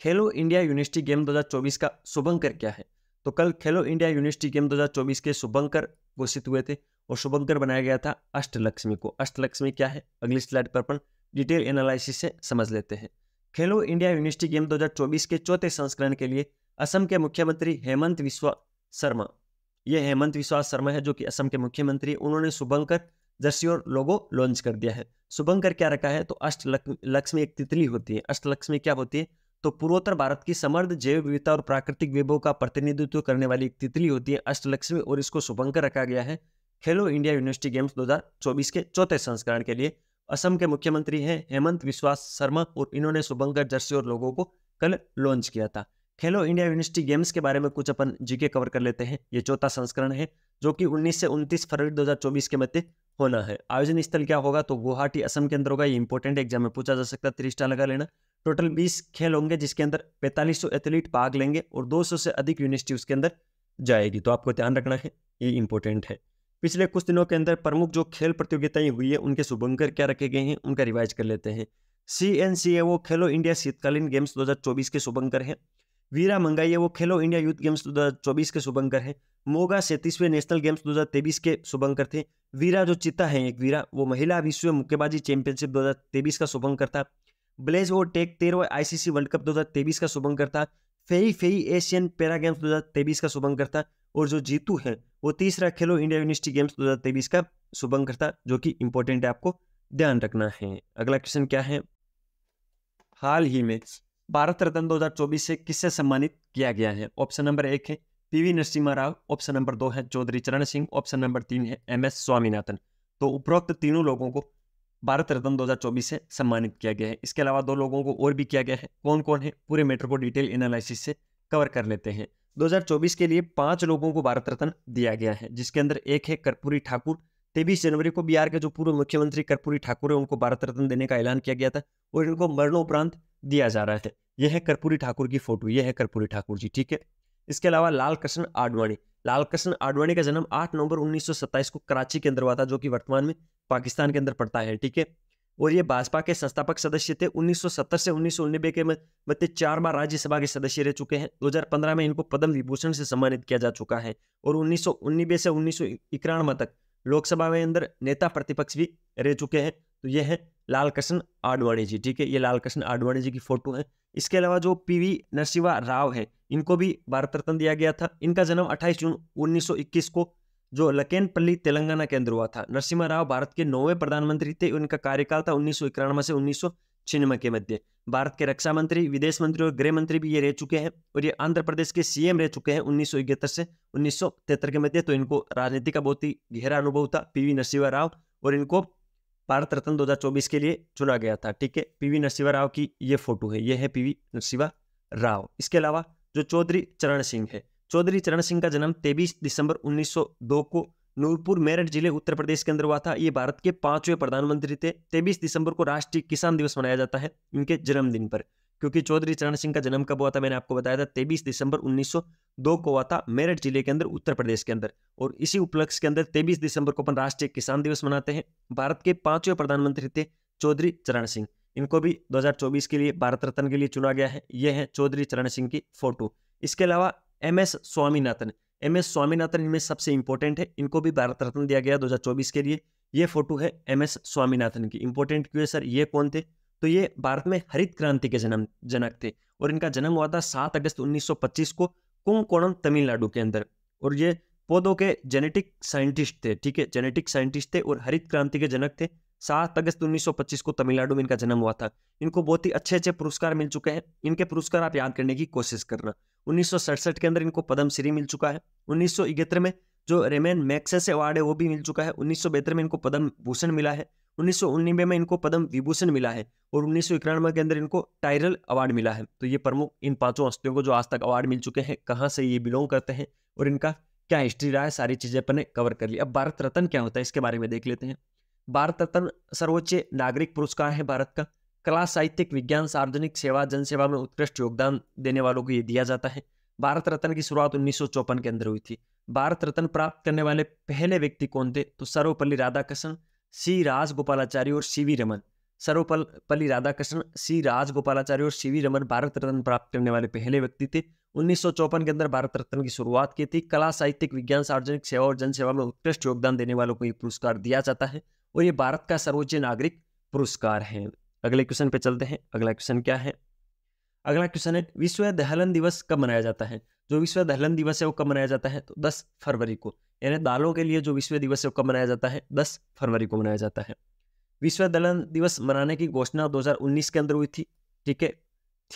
खेलो इंडिया यूनिवर्सिटी गेम 2024 का शुभंकर क्या है तो कल खेलो इंडिया यूनिवर्सिटी गेम 2024 के शुभंकर घोषित हुए थे और शुभंकर बनाया गया था अष्टलक्ष्मी को अष्टलक्ष्मी क्या है अगली स्लाइड पर अपन डिटेल एनालिसिस से समझ लेते हैं खेलो इंडिया यूनिवर्सिटी गेम 2024 के चौथे संस्करण के लिए असम के मुख्यमंत्री हेमंत विश्वा शर्मा ये हेमंत विश्वा शर्मा है जो कि असम के मुख्यमंत्री उन्होंने शुभंकर जर्सी और लोगो लॉन्च कर दिया है शुभंकर क्या रखा है तो अष्ट लक्ष्मी एक तितली होती है अष्टलक्ष्मी क्या होती है तो पूर्वोत्तर भारत की समर्थ जैव विविधता और प्राकृतिक वैभव का प्रतिनिधित्व करने वाली एक तितली होती है अष्टलक्ष्मी और इसको शुभंकर रखा गया है खेलो इंडिया यूनिवर्सिटी गेम्स 2024 के चौथे संस्करण के लिए असम के मुख्यमंत्री हैं हेमंत विश्वास शर्मा और इन्होंने शुभंकर जर्सी और लोगों को कल लॉन्च किया था खेलो इंडिया यूनिवर्सिटी गेम्स के बारे में कुछ अपन जीके कवर कर लेते हैं ये चौथा संस्करण है जो कि 19 से 29 फरवरी 2024 के मध्य होना है आयोजन स्थल क्या होगा तो गुवाहाटी असम के अंदर होगा ये इंपॉर्टेंट एग्जाम में पूछा जा सकता है त्रिस्टा लगा लेना टोटल 20 खेल होंगे जिसके अंदर 4500 एथलीट भाग लेंगे और 200 से अधिक यूनिवर्सिटी उसके अंदर जाएगी तो आपको ध्यान रखना है ये इंपॉर्टेंट है पिछले कुछ दिनों के अंदर प्रमुख जो खेल प्रतियोगिताएं हुई है उनके शुभंकर क्या रखे गए हैं उनका रिवाइज कर लेते हैं सी एन सी ए वो खेलो इंडिया शीतकालीन गेम्स 2024 के शुभंकर हैं वीरा मंगाई है वो खेलो इंडिया यूथ गेम्स 2024 के शुभंकर हैं मोगा सैंतीसवें नेशनल गेम्स 2023 के शुभंकर थे वीरा जो चिता है एक वीरा वो महिला विश्व मुक्केबाजी चैंपियनशिप 2023 का शुभंकर था ब्लेज वो टेक तेरह आईसीसी वर्ल्ड कप 2023 का शुभंकर था फेरी फेरी एशियन पैरा गेम्स दो का था और जो जीतू है वो तीसरा खेलो इंडिया यूनिवर्सिटी गेम्स दो का था जो कि इंपॉर्टेंट है आपको ध्यान रखना है अगला क्वेश्चन क्या है हाल ही में भारत रत्न 2024 से किससे सम्मानित किया गया है ऑप्शन नंबर एक है PV Narasimha Rao option number दो है चौधरी चरण सिंह ऑप्शन नंबर तीन है एम एस स्वामीनाथन तो उपरोक्त तीनों लोगों को भारत रत्न 2024 से सम्मानित किया गया है इसके अलावा दो लोगों को और भी किया गया है कौन कौन है पूरे मैटर को डिटेल एनालिसिस से कवर कर लेते हैं 2024 के लिए पांच लोगों को भारत रत्न दिया गया है जिसके अंदर एक है कर्पूरी ठाकुर तेईस जनवरी को बिहार के जो पूर्व मुख्यमंत्री कर्पूरी ठाकुर है उनको भारत रत्न देने का ऐलान किया गया था और इनको मरणोपरांत दिया जा रहा है यह है कर्पूरी ठाकुर की फोटो यह है कर्पूरी ठाकुर जी ठीक है इसके अलावा लाल कृष्ण आडवाणी लालकृष्ण आडवाणी का जन्म 8 नवंबर 1927 को कराची के अंदर हुआ था जो कि वर्तमान में पाकिस्तान के अंदर पड़ता है ठीक है और ये भाजपा के संस्थापक सदस्य थे 1970 से उन्नीस के मध्य चार बार राज्यसभा के सदस्य रह चुके हैं 2015 में इनको पद्म विभूषण से सम्मानित किया जा चुका है और उन्नीस से उन्नीस तक लोकसभा में अंदर नेता प्रतिपक्ष भी रह चुके हैं तो ये है लालकृष्ण आडवाणी जी ठीक है ये लालकृष्ण आडवाणी जी की फोटो है इसके अलावा जो पी नरसिंह राव है इनको भी भारत रत्न दिया गया था इनका जन्म 28 जून 1921 को जो लकेनपल्ली तेलंगाना के अंदर हुआ था नरसिम्हा राव भारत के नौवे प्रधानमंत्री थे उनका कार्यकाल था उन्नीस से उन्नीस के मध्य भारत के रक्षा मंत्री विदेश मंत्री और गृह मंत्री भी ये रह चुके हैं और ये आंध्र प्रदेश के सीएम रह चुके हैं उन्नीस से उन्नीस के मध्य तो इनको राजनीति का बहुत ही गहरा अनुभव था पीवी नरसिम्हा राव और इनको भारत रत्न 2024 के लिए चुना गया था ठीक है पीवी नरसिम्हा राव की ये फोटो है ये है पीवी नरसिम्हा राव इसके अलावा जो चौधरी चरण सिंह है चौधरी चरण सिंह का जन्म 23 दिसंबर 1902 को नूरपुर मेरठ जिले उत्तर प्रदेश के अंदर हुआ था ये भारत के पांचवें प्रधानमंत्री थे 23 दिसंबर को राष्ट्रीय किसान दिवस मनाया जाता है इनके जन्मदिन पर क्योंकि चौधरी चरण सिंह का जन्म कब हुआ था मैंने आपको बताया था 23 दिसंबर 1902 को हुआ था मेरठ जिले के अंदर उत्तर प्रदेश के अंदर और इसी उपलक्ष्य के अंदर तेबीस दिसंबर को अपन राष्ट्रीय किसान दिवस मनाते हैं भारत के पांचवें प्रधानमंत्री थे चौधरी चरण सिंह इनको भी 2024 के लिए भारत रत्न के लिए चुना गया है ये है चौधरी चरण सिंह की फोटो इसके अलावा M S Swaminathan M S Swaminathan इनमें सबसे इंपॉर्टेंट है इनको भी भारत रत्न दिया गया 2024 के लिए ये फोटो है एम एस स्वामीनाथन की इंपॉर्टेंट क्यों है सर ये कौन थे तो ये भारत में हरित क्रांति के जन्म जनक थे और इनका जन्म हुआ था सात अगस्त उन्नीस को कुंभकोणम तमिलनाडु के अंदर और ये पौधों के जेनेटिक साइंटिस्ट थे ठीक है जेनेटिक साइंटिस्ट थे और हरित क्रांति के जनक थे सात अगस्त 1925 को तमिलनाडु में इनका जन्म हुआ था इनको बहुत ही अच्छे अच्छे पुरस्कार मिल चुके हैं इनके पुरस्कार आप याद करने की कोशिश करना उन्नीस के अंदर इनको पद्मश्री मिल चुका है उन्नीस में जो रेमेन मैक्सेस अवार्ड है वो भी मिल चुका है उन्नीस में इनको पद्म भूषण मिला है उन्नीस में इनको पद्म विभूषण मिला है और उन्नीस के अंदर इनको टायरल अवार्ड मिला है तो ये प्रमुख इन पांचों हस्तियों को जो आज तक अवार्ड मिल चुके हैं कहाँ से ये बिलोंग करते हैं और इनका क्या हिस्ट्री रहा है सारी चीजें अपने कवर कर ली अब भारत रत्न क्या होता है इसके बारे में देख लेते हैं भारत रत्न सर्वोच्च नागरिक पुरस्कार है भारत का कला साहित्यिक विज्ञान सार्वजनिक सेवा जनसेवा में उत्कृष्ट योगदान देने वालों को ये दिया जाता है भारत रत्न की शुरुआत उन्नीस के अंदर हुई थी भारत रत्न प्राप्त करने वाले पहले व्यक्ति कौन थे तो सर्वपल्ली राधाकृष्ण सी राज गोपालाचार्य और वी रमन सर्वपल्ली राधाकृष्ण सी राज गोपालाचार्य और वी रमन भारत रत्न प्राप्त करने वाले पहले व्यक्ति थे उन्नीस के अंदर भारत रत्न की शुरुआत की थी कला साहित्यिक विज्ञान सार्वजनिक सेवा और जनसेवा में उत्कृष्ट योगदान देने वालों को ये पुरस्कार दिया जाता है और ये भारत का सर्वोच्च नागरिक पुरस्कार है अगले क्वेश्चन पे चलते हैं अगला क्वेश्चन क्या है अगला क्वेश्चन है विश्व दहलन दिवस कब मनाया जाता है जो विश्व दहलन दिवस है वो कब मनाया जाता है तो 10 फरवरी को यानी दालों के लिए जो विश्व दिवस है वो कब मनाया जाता है 10 फरवरी को मनाया जाता है विश्व दहलन दिवस मनाने की घोषणा 2019 के अंदर हुई थी ठीक है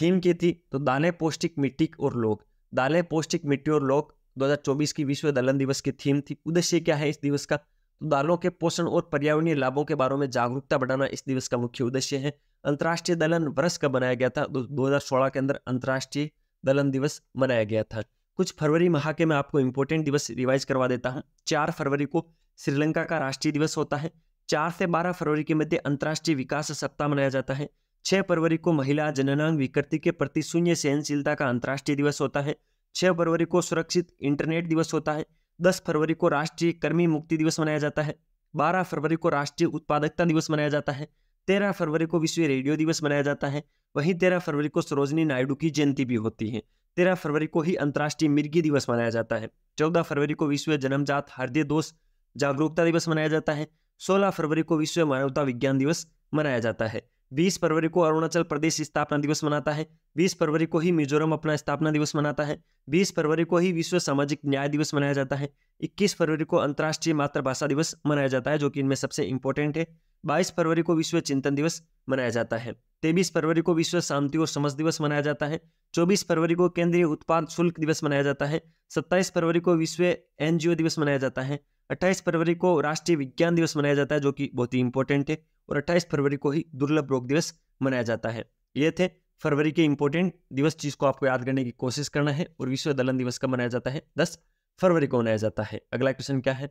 थीम की थी तो दालें पौष्टिक मिट्टी और लोग दालें पौष्टिक मिट्टी और लोग 2024 की विश्व दलन दिवस की थीम थी उद्देश्य क्या है इस दिवस का दालों के पोषण और पर्यावरणीय लाभों के बारे में जागरूकता बढ़ाना इस दिवस का मुख्य उद्देश्य है अंतर्राष्ट्रीय दलहन वर्ष का बनाया गया था 2016 के अंदर अंतर्राष्ट्रीय दलहन दिवस मनाया गया था कुछ फरवरी माह के मैं आपको इम्पोर्टेंट दिवस रिवाइज करवा देता हूँ चार फरवरी को श्रीलंका का राष्ट्रीय दिवस होता है चार से बारह फरवरी के मध्य अंतर्राष्ट्रीय विकास सप्ताह मनाया जाता है छह फरवरी को महिला जननांग विकृति के प्रति शून्य सहनशीलता का अंतर्राष्ट्रीय दिवस होता है छह फरवरी को सुरक्षित इंटरनेट दिवस होता है दस फरवरी को राष्ट्रीय कर्मी मुक्ति दिवस मनाया जाता है बारह फरवरी को राष्ट्रीय उत्पादकता दिवस मनाया जाता है तेरह फरवरी को विश्व रेडियो दिवस मनाया जाता है वहीं तेरह फरवरी को सरोजनी नायडू की जयंती भी होती है तेरह फरवरी को ही अंतर्राष्ट्रीय मिर्गी दिवस मनाया जाता है चौदह फरवरी को विश्व जन्मजात हृदय दोष जागरूकता दिवस मनाया जाता है सोलह फरवरी को विश्व मानवता विज्ञान दिवस मनाया जाता है बीस फरवरी को अरुणाचल प्रदेश स्थापना दिवस मनाता है बीस फरवरी को ही मिजोरम अपना स्थापना दिवस मनाता है बीस फरवरी को ही विश्व सामाजिक न्याय दिवस मनाया जाता है इक्कीस फरवरी को अंतर्राष्ट्रीय मातृभाषा दिवस मनाया जाता है जो कि इनमें सबसे इंपॉर्टेंट है बाईस फरवरी को विश्व चिंतन दिवस मनाया जाता है तेईस फरवरी को विश्व शांति और समझ दिवस मनाया जाता है चौबीस फरवरी को केंद्रीय उत्पाद शुल्क दिवस मनाया जाता है सत्ताईस फरवरी को विश्व एनजीओ दिवस मनाया जाता है अट्ठाईस फरवरी को राष्ट्रीय विज्ञान दिवस मनाया जाता है जो कि बहुत ही इंपॉर्टेंट है और अट्ठाईस फरवरी को ही दुर्लभ रोग दिवस मनाया जाता है ये थे फरवरी के इंपॉर्टेंट दिवस चीज को आपको याद करने की कोशिश करना है और विश्व दलन दिवस का मनाया जाता है दस फरवरी को मनाया जाता है अगला क्वेश्चन क्या है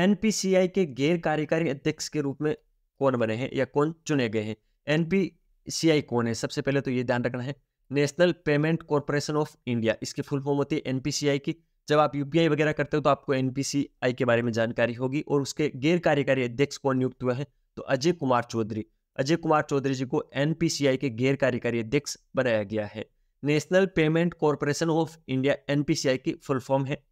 एनपीसीआई के गैर कार्यकारी अध्यक्ष के रूप में कौन बने हैं या कौन चुने गए हैं एनपीसीआई कौन है सबसे पहले तो ये ध्यान रखना है national payment corporation of India इसकी फुल फॉर्म होती है एनपीसीआई की जब आप यूपीआई वगैरह करते हो तो आपको एनपीसीआई के बारे में जानकारी होगी और उसके गैर कार्यकारी अध्यक्ष कौन नियुक्त हुए हैं तो अजय कुमार चौधरी अजय कुमार चौधरी जी को एनपीसीआई के गैर कार्यकारी अध्यक्ष बनाया गया है national payment corporation of India NPCI की फुल फॉर्म है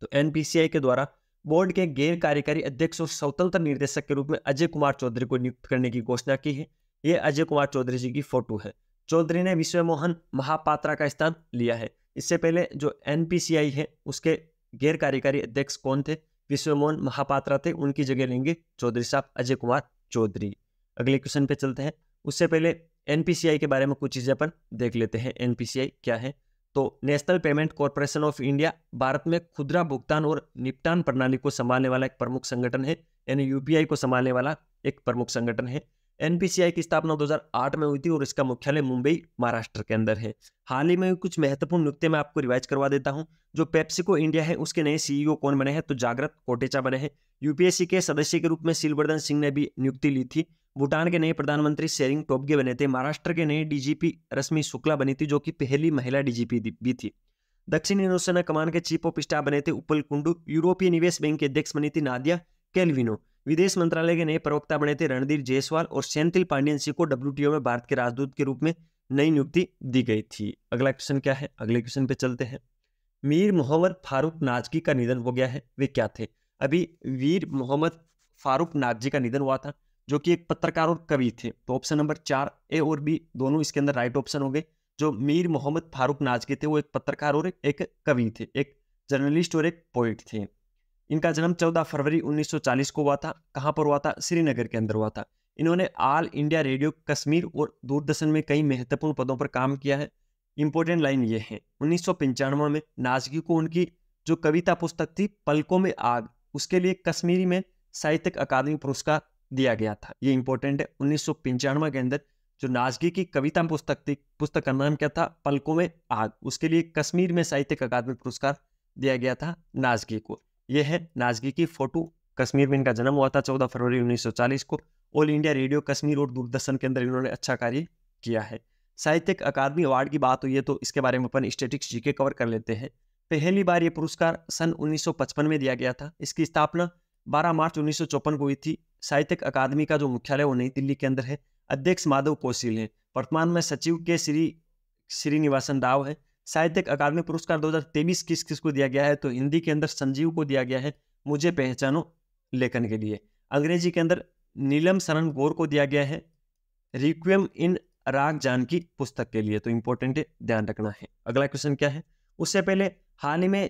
तो एनपीसीआई के द्वारा बोर्ड के गैर कार्यकारी अध्यक्ष और स्वतंत्र निर्देशक के रूप में अजय कुमार चौधरी को नियुक्त करने की घोषणा की है ये अजय कुमार चौधरी जी की फोटो है चौधरी ने विश्व मोहन महापात्रा का स्थान लिया है इससे पहले जो एन है उसके गैर कार्यकारी अध्यक्ष कौन थे विश्वमोहन महापात्रा थे उनकी जगह लेंगे चौधरी साहब अजय कुमार चौधरी अगले क्वेश्चन पे चलते हैं उससे पहले एन के बारे में कुछ चीज़ें अपन देख लेते हैं एन क्या है तो national payment corporation of India Bharat में खुदरा भुगतान और निपटान प्रणाली को संभालने वाला एक प्रमुख संगठन है यानी यूपीआई को संभालने वाला एक प्रमुख संगठन है एनपीसीआई की स्थापना 2008 में हुई थी और इसका मुख्यालय मुंबई महाराष्ट्र के अंदर है हाल ही में कुछ महत्वपूर्ण नुकते मैं आपको रिवाइज करवा देता हूं जो पेप्सिको इंडिया है उसके नए सीईओ e कौन बने हैं तो जागृत कोटेचा बने हैं यूपीएससी के सदस्य के रूप में सिलवर्धन सिंह ने भी नियुक्ति ली थी भूटान के नए प्रधानमंत्री शेरिंग टोपगे बने थे महाराष्ट्र के नए डीजीपी रश्मि शुक्ला बनी थी जो कि पहली महिला डीजीपी भी थी दक्षिण नौसेना कमान के चीफ ऑफ स्टाफ बने थे उपल कुंडू यूरोपीय निवेश बैंक के अध्यक्ष बनी थी नादिया कैलविनो विदेश मंत्रालय के नए प्रवक्ता बने थे रणधीर जयसवाल और सेंथिल पांडियन सिंह को डब्ल्यू में भारत के राजदूत के रूप में नई नियुक्ति दी गई थी अगला क्वेश्चन क्या है अगले क्वेश्चन पे चलते हैं मीर मोहम्मद फारूक नाजगी का निधन हो गया है वे क्या थे अभी वीर मोहम्मद फारूक नाजगी का निधन हुआ था जो कि एक पत्रकार और कवि थे तो ऑप्शन नंबर चार ए और बी दोनों इसके अंदर राइट ऑप्शन हो गए जो मीर मोहम्मद फारूक नाजगी थे वो एक पत्रकार और एक कवि थे एक जर्नलिस्ट और एक पोइट थे इनका जन्म 14 फरवरी 1940 को हुआ था कहाँ पर हुआ था श्रीनगर के अंदर हुआ था इन्होंने ऑल इंडिया रेडियो कश्मीर और दूरदर्शन में कई महत्वपूर्ण पदों पर काम किया है इंपॉर्टेंट लाइन ये है उन्नीस में नाजगी को उनकी जो कविता पुस्तक थी पलकों में आग उसके लिए कश्मीरी में साहित्यिक अकादमी पुरस्कार दिया गया था ये इंपॉर्टेंट है उन्नीस के अंदर जो नाजगी की कविता पुस्तक थी पुस्तक का नाम क्या था पलकों में आग उसके लिए कश्मीर में साहित्यिक अकादमी पुरस्कार दिया गया था नाजगी को ये है नाजगी की फोटो कश्मीर में इनका जन्म हुआ था चौदह फरवरी चालीस को ऑल इंडिया रेडियो कश्मीर और दूरदर्शन के अंदर इन्होंने अच्छा कार्य किया है साहित्यिक अकादमी अवार्ड की बात हुई है तो इसके बारे में अपन स्टेटिक्स जीके कवर कर लेते हैं पहली बार ये पुरस्कार सन 1955 में दिया गया था इसकी स्थापना 12 मार्च उन्नीस को हुई थी साहित्यिक अकादमी का जो मुख्यालय वो नई दिल्ली के अंदर है अध्यक्ष माधव कौशिल हैं वर्तमान में सचिव के श्री श्रीनिवासन राव है साहित्यिक अकादमी पुरस्कार 2023 किस किस को दिया गया है तो हिंदी के अंदर संजीव को दिया गया है मुझे पहचानो लेखन के लिए अंग्रेजी के अंदर नीलम शरण गौर को दिया गया है रिक्वेम इन राग जान की पुस्तक के लिए तो इंपॉर्टेंट ध्यान रखना है अगला क्वेश्चन क्या है उससे पहले हाल ही में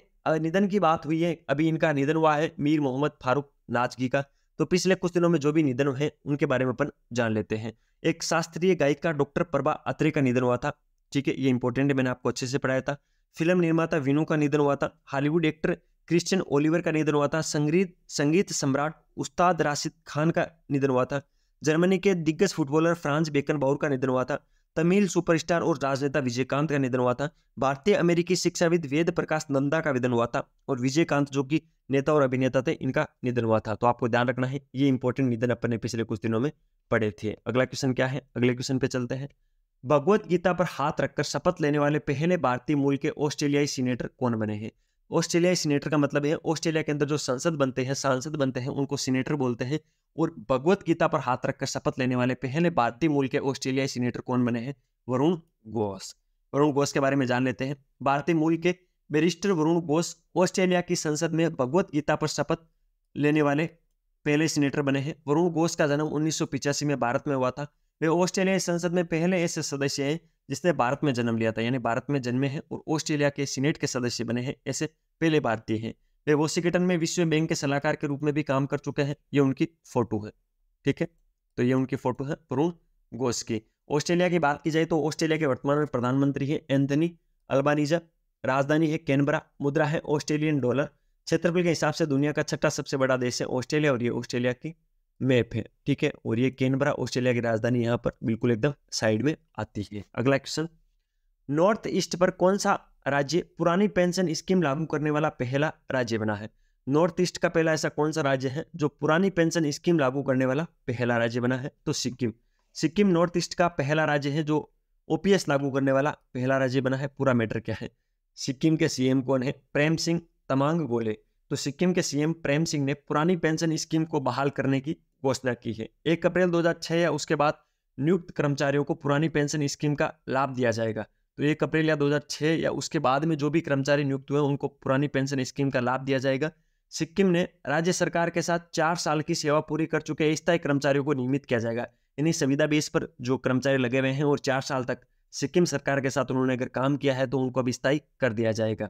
निधन की बात हुई है अभी इनका निधन हुआ है मीर मोहम्मद फारूक नाजगी का तो पिछले कुछ दिनों में जो भी निधन हुए उनके बारे में अपन जान लेते हैं एक शास्त्रीय गायिका डॉक्टर प्रभा अत्रे का निधन हुआ था ठीक है ये इंपॉर्टेंट है मैंने आपको अच्छे से पढ़ाया था फिल्म निर्माता विनो का निधन हुआ था हॉलीवुड एक्टर क्रिश्चियन ओलिवर का निधन हुआ था संगीत संगीत सम्राट उस्ताद राशिद खान का निधन हुआ था जर्मनी के दिग्गज फुटबॉलर फ्रांस बेकन बाउर का निधन हुआ था तमिल सुपरस्टार और राजनेता विजयकांत का निधन हुआ था भारतीय अमेरिकी शिक्षाविद वेद प्रकाश नंदा का निधन हुआ था और विजयकांत जो कि नेता और अभिनेता थे इनका निधन हुआ था तो आपको ध्यान रखना है ये इंपॉर्टेंट निधन अपन ने पिछले कुछ दिनों में पढ़े थे अगला क्वेश्चन क्या है अगले क्वेश्चन पे चलते हैं भगवत गीता पर हाथ रखकर शपथ लेने वाले पहले भारतीय मूल के ऑस्ट्रेलियाई सीनेटर कौन बने हैं ऑस्ट्रेलियाई सीनेटर का मतलब है ऑस्ट्रेलिया के अंदर जो संसद बनते हैं सांसद बनते हैं उनको सीनेटर बोलते हैं और भगवत गीता पर हाथ रखकर शपथ लेने वाले पहले भारतीय मूल के ऑस्ट्रेलियाई सीनेटर कौन बने हैं वरुण घोष वरुण घोष के बारे में जान लेते हैं भारतीय मूल के बैरिस्टर वरुण घोष ऑस्ट्रेलिया की संसद में भगवत गीता पर शपथ लेने वाले पहले सीनेटर बने हैं वरुण घोष का जन्म उन्नीस में भारत में हुआ था वे ऑस्ट्रेलियाई संसद में पहले ऐसे सदस्य हैं जिसने भारत में जन्म लिया था यानी भारत में जन्मे हैं और ऑस्ट्रेलिया के सीनेट के सदस्य बने हैं ऐसे पहले भारतीय हैं वे वॉशिंगटन में विश्व बैंक के सलाहकार के रूप में भी काम कर चुके हैं ये उनकी फोटो है ठीक है तो ये उनकी फोटो है तरुण घोष की ऑस्ट्रेलिया की बात की जाए तो ऑस्ट्रेलिया के वर्तमान में प्रधानमंत्री है एंथनी अल्बानीजा राजधानी है कैनबरा मुद्रा है ऑस्ट्रेलियन डॉलर क्षेत्रफल के हिसाब से दुनिया का छठा सबसे बड़ा देश है ऑस्ट्रेलिया और ये ऑस्ट्रेलिया की मैप है ठीक है और ये कैनबरा ऑस्ट्रेलिया की राजधानी यहाँ पर बिल्कुल एकदम साइड में आती है अगला क्वेश्चन नॉर्थ ईस्ट पर कौन सा राज्य पुरानी पेंशन स्कीम लागू करने वाला पहला राज्य बना है नॉर्थ ईस्ट का पहला ऐसा कौन सा राज्य है जो पुरानी पेंशन स्कीम लागू करने वाला पहला राज्य बना है तो सिक्किम सिक्किम नॉर्थ ईस्ट का पहला राज्य है जो ओपीएस लागू करने वाला पहला राज्य बना है पूरा मैटर क्या है सिक्किम के सीएम कौन है प्रेम सिंह तमांग गोले तो सिक्किम के सीएम प्रेम सिंह ने पुरानी पेंशन स्कीम को बहाल करने की घोषणा की है एक अप्रैल दो या उसके बाद नियुक्त कर्मचारियों को पुरानी पेंशन स्कीम का लाभ दिया जाएगा तो एक अप्रैल या दो या उसके बाद में जो भी कर्मचारी नियुक्त हुए उनको पुरानी पेंशन स्कीम का लाभ दिया जाएगा सिक्किम ने राज्य सरकार के साथ चार साल की सेवा पूरी कर चुके स्थायी कर्मचारियों को नियमित किया जाएगा यानी संविदा बेस पर जो कर्मचारी लगे हुए हैं और चार साल तक सिक्किम सरकार के साथ उन्होंने अगर काम किया है तो उनको अब स्थायी कर दिया जाएगा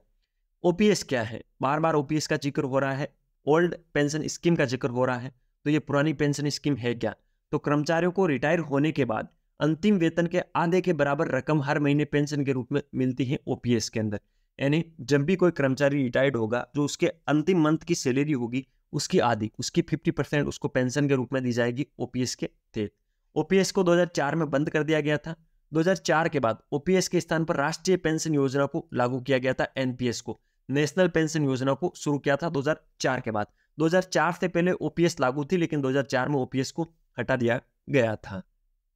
ओपीएस क्या है बार बार ओपीएस का जिक्र हो रहा है ओल्ड पेंशन स्कीम का जिक्र हो रहा है तो ये पुरानी पेंशन स्कीम है क्या तो कर्मचारियों को रिटायर होने के बाद अंतिम वेतन के आधे के बराबर रकम हर महीने पेंशन के रूप में मिलती है ओपीएस के अंदर यानी जब भी कोई कर्मचारी रिटायर्ड होगा जो उसके अंतिम मंथ की सैलरी होगी उसकी आधी उसकी 50 परसेंट उसको पेंशन के रूप में दी जाएगी ओपीएस के तहत ओपीएस को 2004 में बंद कर दिया गया था 2004 के बाद ओपीएस के स्थान पर राष्ट्रीय पेंशन योजना को लागू किया गया था एनपीएस को नेशनल पेंशन योजना को शुरू किया था 2004 के बाद 2004 से पहले ओपीएस लागू थी लेकिन 2004 में ओपीएस को हटा दिया गया था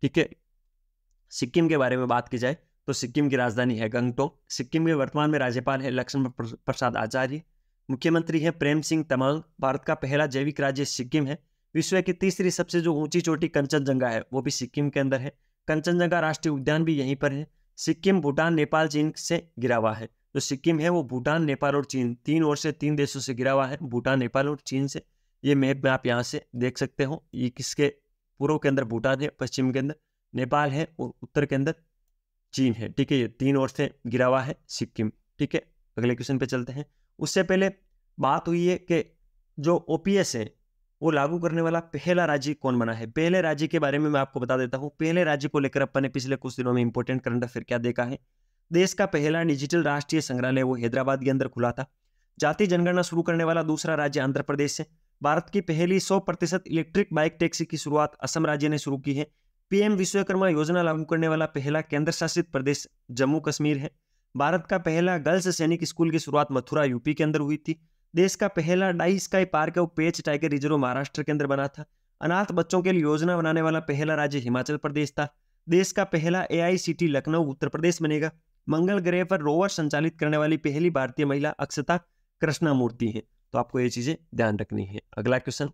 ठीक है सिक्किम के बारे में बात की जाए तो सिक्किम की राजधानी है गंगटोक सिक्किम के वर्तमान में राज्यपाल है लक्ष्मण प्रसाद आचार्य मुख्यमंत्री है प्रेम सिंह तमांग भारत का पहला जैविक राज्य सिक्किम है विश्व की तीसरी सबसे जो ऊंची चोटी कंचनजंगा है वो भी सिक्किम के अंदर है कंचनजंगा राष्ट्रीय उद्यान भी यहीं पर है सिक्किम भूटान नेपाल चीन से गिरा हुआ है जो तो सिक्किम है वो भूटान नेपाल और चीन तीन ओर से तीन देशों से गिरा हुआ है भूटान नेपाल और चीन से ये मैप में आप यहाँ से देख सकते हो ये किसके पूर्व के अंदर भूटान है पश्चिम के अंदर नेपाल है और उत्तर के अंदर चीन है ठीक है ये तीन ओर से गिरा हुआ है सिक्किम ठीक है अगले क्वेश्चन पे चलते हैं उससे पहले बात हुई है कि जो एस है वो लागू करने वाला पहला राज्य कौन बना है पहले राज्य के बारे में मैं आपको बता देता हूँ पहले राज्य को लेकर अपन ने पिछले कुछ दिनों में इंपॉर्टेंट करंट अफेयर क्या देखा है देश का पहला डिजिटल राष्ट्रीय संग्रहालय वो हैदराबाद के अंदर खुला था जाति जनगणना शुरू करने वाला दूसरा राज्य आंध्र प्रदेश है भारत की पहली 100 प्रतिशत इलेक्ट्रिक बाइक टैक्सी की शुरुआत असम राज्य ने शुरू की है पीएम विश्वकर्मा योजना लागू करने वाला पहला केंद्र शासित प्रदेश जम्मू कश्मीर है भारत का पहला गर्ल्स सैनिक स्कूल की शुरुआत मथुरा यूपी के अंदर हुई थी देश का पहला डाई स्काई पार्क और पेच टाइगर रिजर्व महाराष्ट्र के अंदर बना था अनाथ बच्चों के लिए योजना बनाने वाला पहला राज्य हिमाचल प्रदेश था देश का पहला एआईसीटी लखनऊ उत्तर प्रदेश बनेगा मंगल ग्रह पर रोवर संचालित करने वाली पहली भारतीय महिला अक्षता कृष्णामूर्ति है तो आपको ये चीजें ध्यान रखनी है अगला क्वेश्चन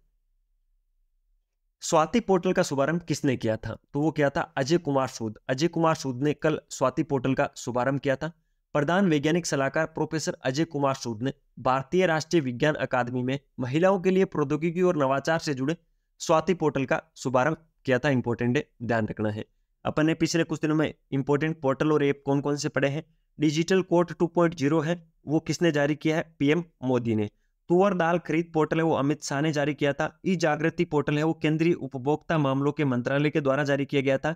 स्वाति पोर्टल का शुभारंभ किसने किया था तो वो क्या था अजय कुमार सूद अजय कुमार सूद ने कल स्वाति पोर्टल का शुभारंभ किया था प्रधान वैज्ञानिक सलाहकार प्रोफेसर अजय कुमार सूद ने भारतीय राष्ट्रीय विज्ञान अकादमी में महिलाओं के लिए प्रौद्योगिकी और नवाचार से जुड़े स्वाति पोर्टल का शुभारंभ किया था इंपोर्टेंट ध्यान रखना है अपन ने पिछले कुछ दिनों में इंपॉर्टेंट पोर्टल और ऐप कौन कौन से पड़े हैं डिजिटल कोर्ट 2.0 है वो किसने जारी किया है पीएम मोदी ने तुअर दाल खरीद पोर्टल है वो अमित शाह ने जारी किया था ई जागृति पोर्टल है वो केंद्रीय उपभोक्ता मामलों के मंत्रालय के द्वारा जारी किया गया था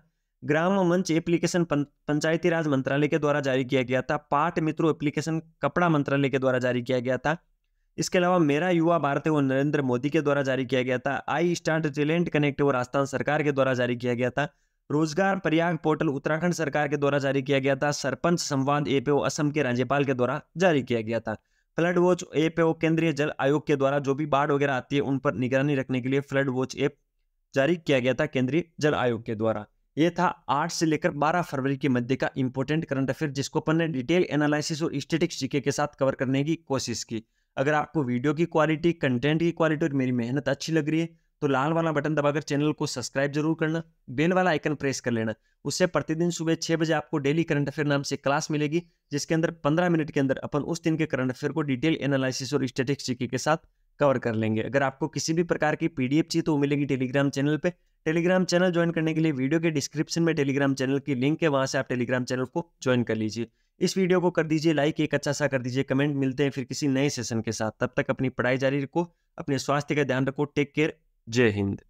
ग्राम मंच एप्लीकेशन पंचायती राज मंत्रालय के द्वारा जारी किया गया था पाठ मित्रों एप्लीकेशन कपड़ा मंत्रालय के द्वारा जारी किया गया था इसके अलावा मेरा युवा भारत है वो नरेंद्र मोदी के द्वारा जारी किया गया था आई स्टार्ट टैलेंट कनेक्ट वो राजस्थान सरकार के द्वारा जारी किया गया था रोजगार प्रयाग पोर्टल उत्तराखंड सरकार के द्वारा जारी किया गया था सरपंच संवाद एपीओ असम के राज्यपाल के द्वारा जारी किया गया था फ्लड वॉच एप एव केंद्रीय जल आयोग के द्वारा जो भी बाढ़ वगैरह आती है उन पर निगरानी रखने के लिए फ्लड वॉच एप जारी किया गया था केंद्रीय जल आयोग के द्वारा ये था 8 से लेकर 12 फरवरी के मध्य का इंपॉर्टेंट करंट अफेयर जिसको अपन ने डिटेल एनालिसिस और स्टेटिक्स जीके के साथ कवर करने की कोशिश की अगर आपको वीडियो की क्वालिटी कंटेंट की क्वालिटी और मेरी मेहनत अच्छी लग रही है तो लाल वाला बटन दबाकर चैनल को सब्सक्राइब जरूर करना बेल वाला आइकन प्रेस कर लेना उससे प्रतिदिन सुबह छह बजे आपको डेली करंट अफेयर नाम से क्लास मिलेगी जिसके अंदर पंद्रह मिनट के अंदर अपन उस दिन के करंट अफेयर को डिटेल एनालिसिस और स्टेटिस्टिक के साथ कवर कर लेंगे अगर आपको किसी भी प्रकार की पीडीएफ चाहिए तो वो मिलेगी टेलीग्राम चैनल पर टेलीग्राम चैनल ज्वाइन करने के लिए वीडियो के डिस्क्रिप्शन में टेलीग्राम चैनल की लिंक है वहां से आप टेलीग्राम चैनल को ज्वाइन कर लीजिए इस वीडियो को कर दीजिए लाइक एक अच्छा सा कर दीजिए कमेंट मिलते हैं फिर किसी नए सेशन के साथ तब तक अपनी पढ़ाई जारी रखो अपने स्वास्थ्य का ध्यान रखो टेक केयर Cehinde.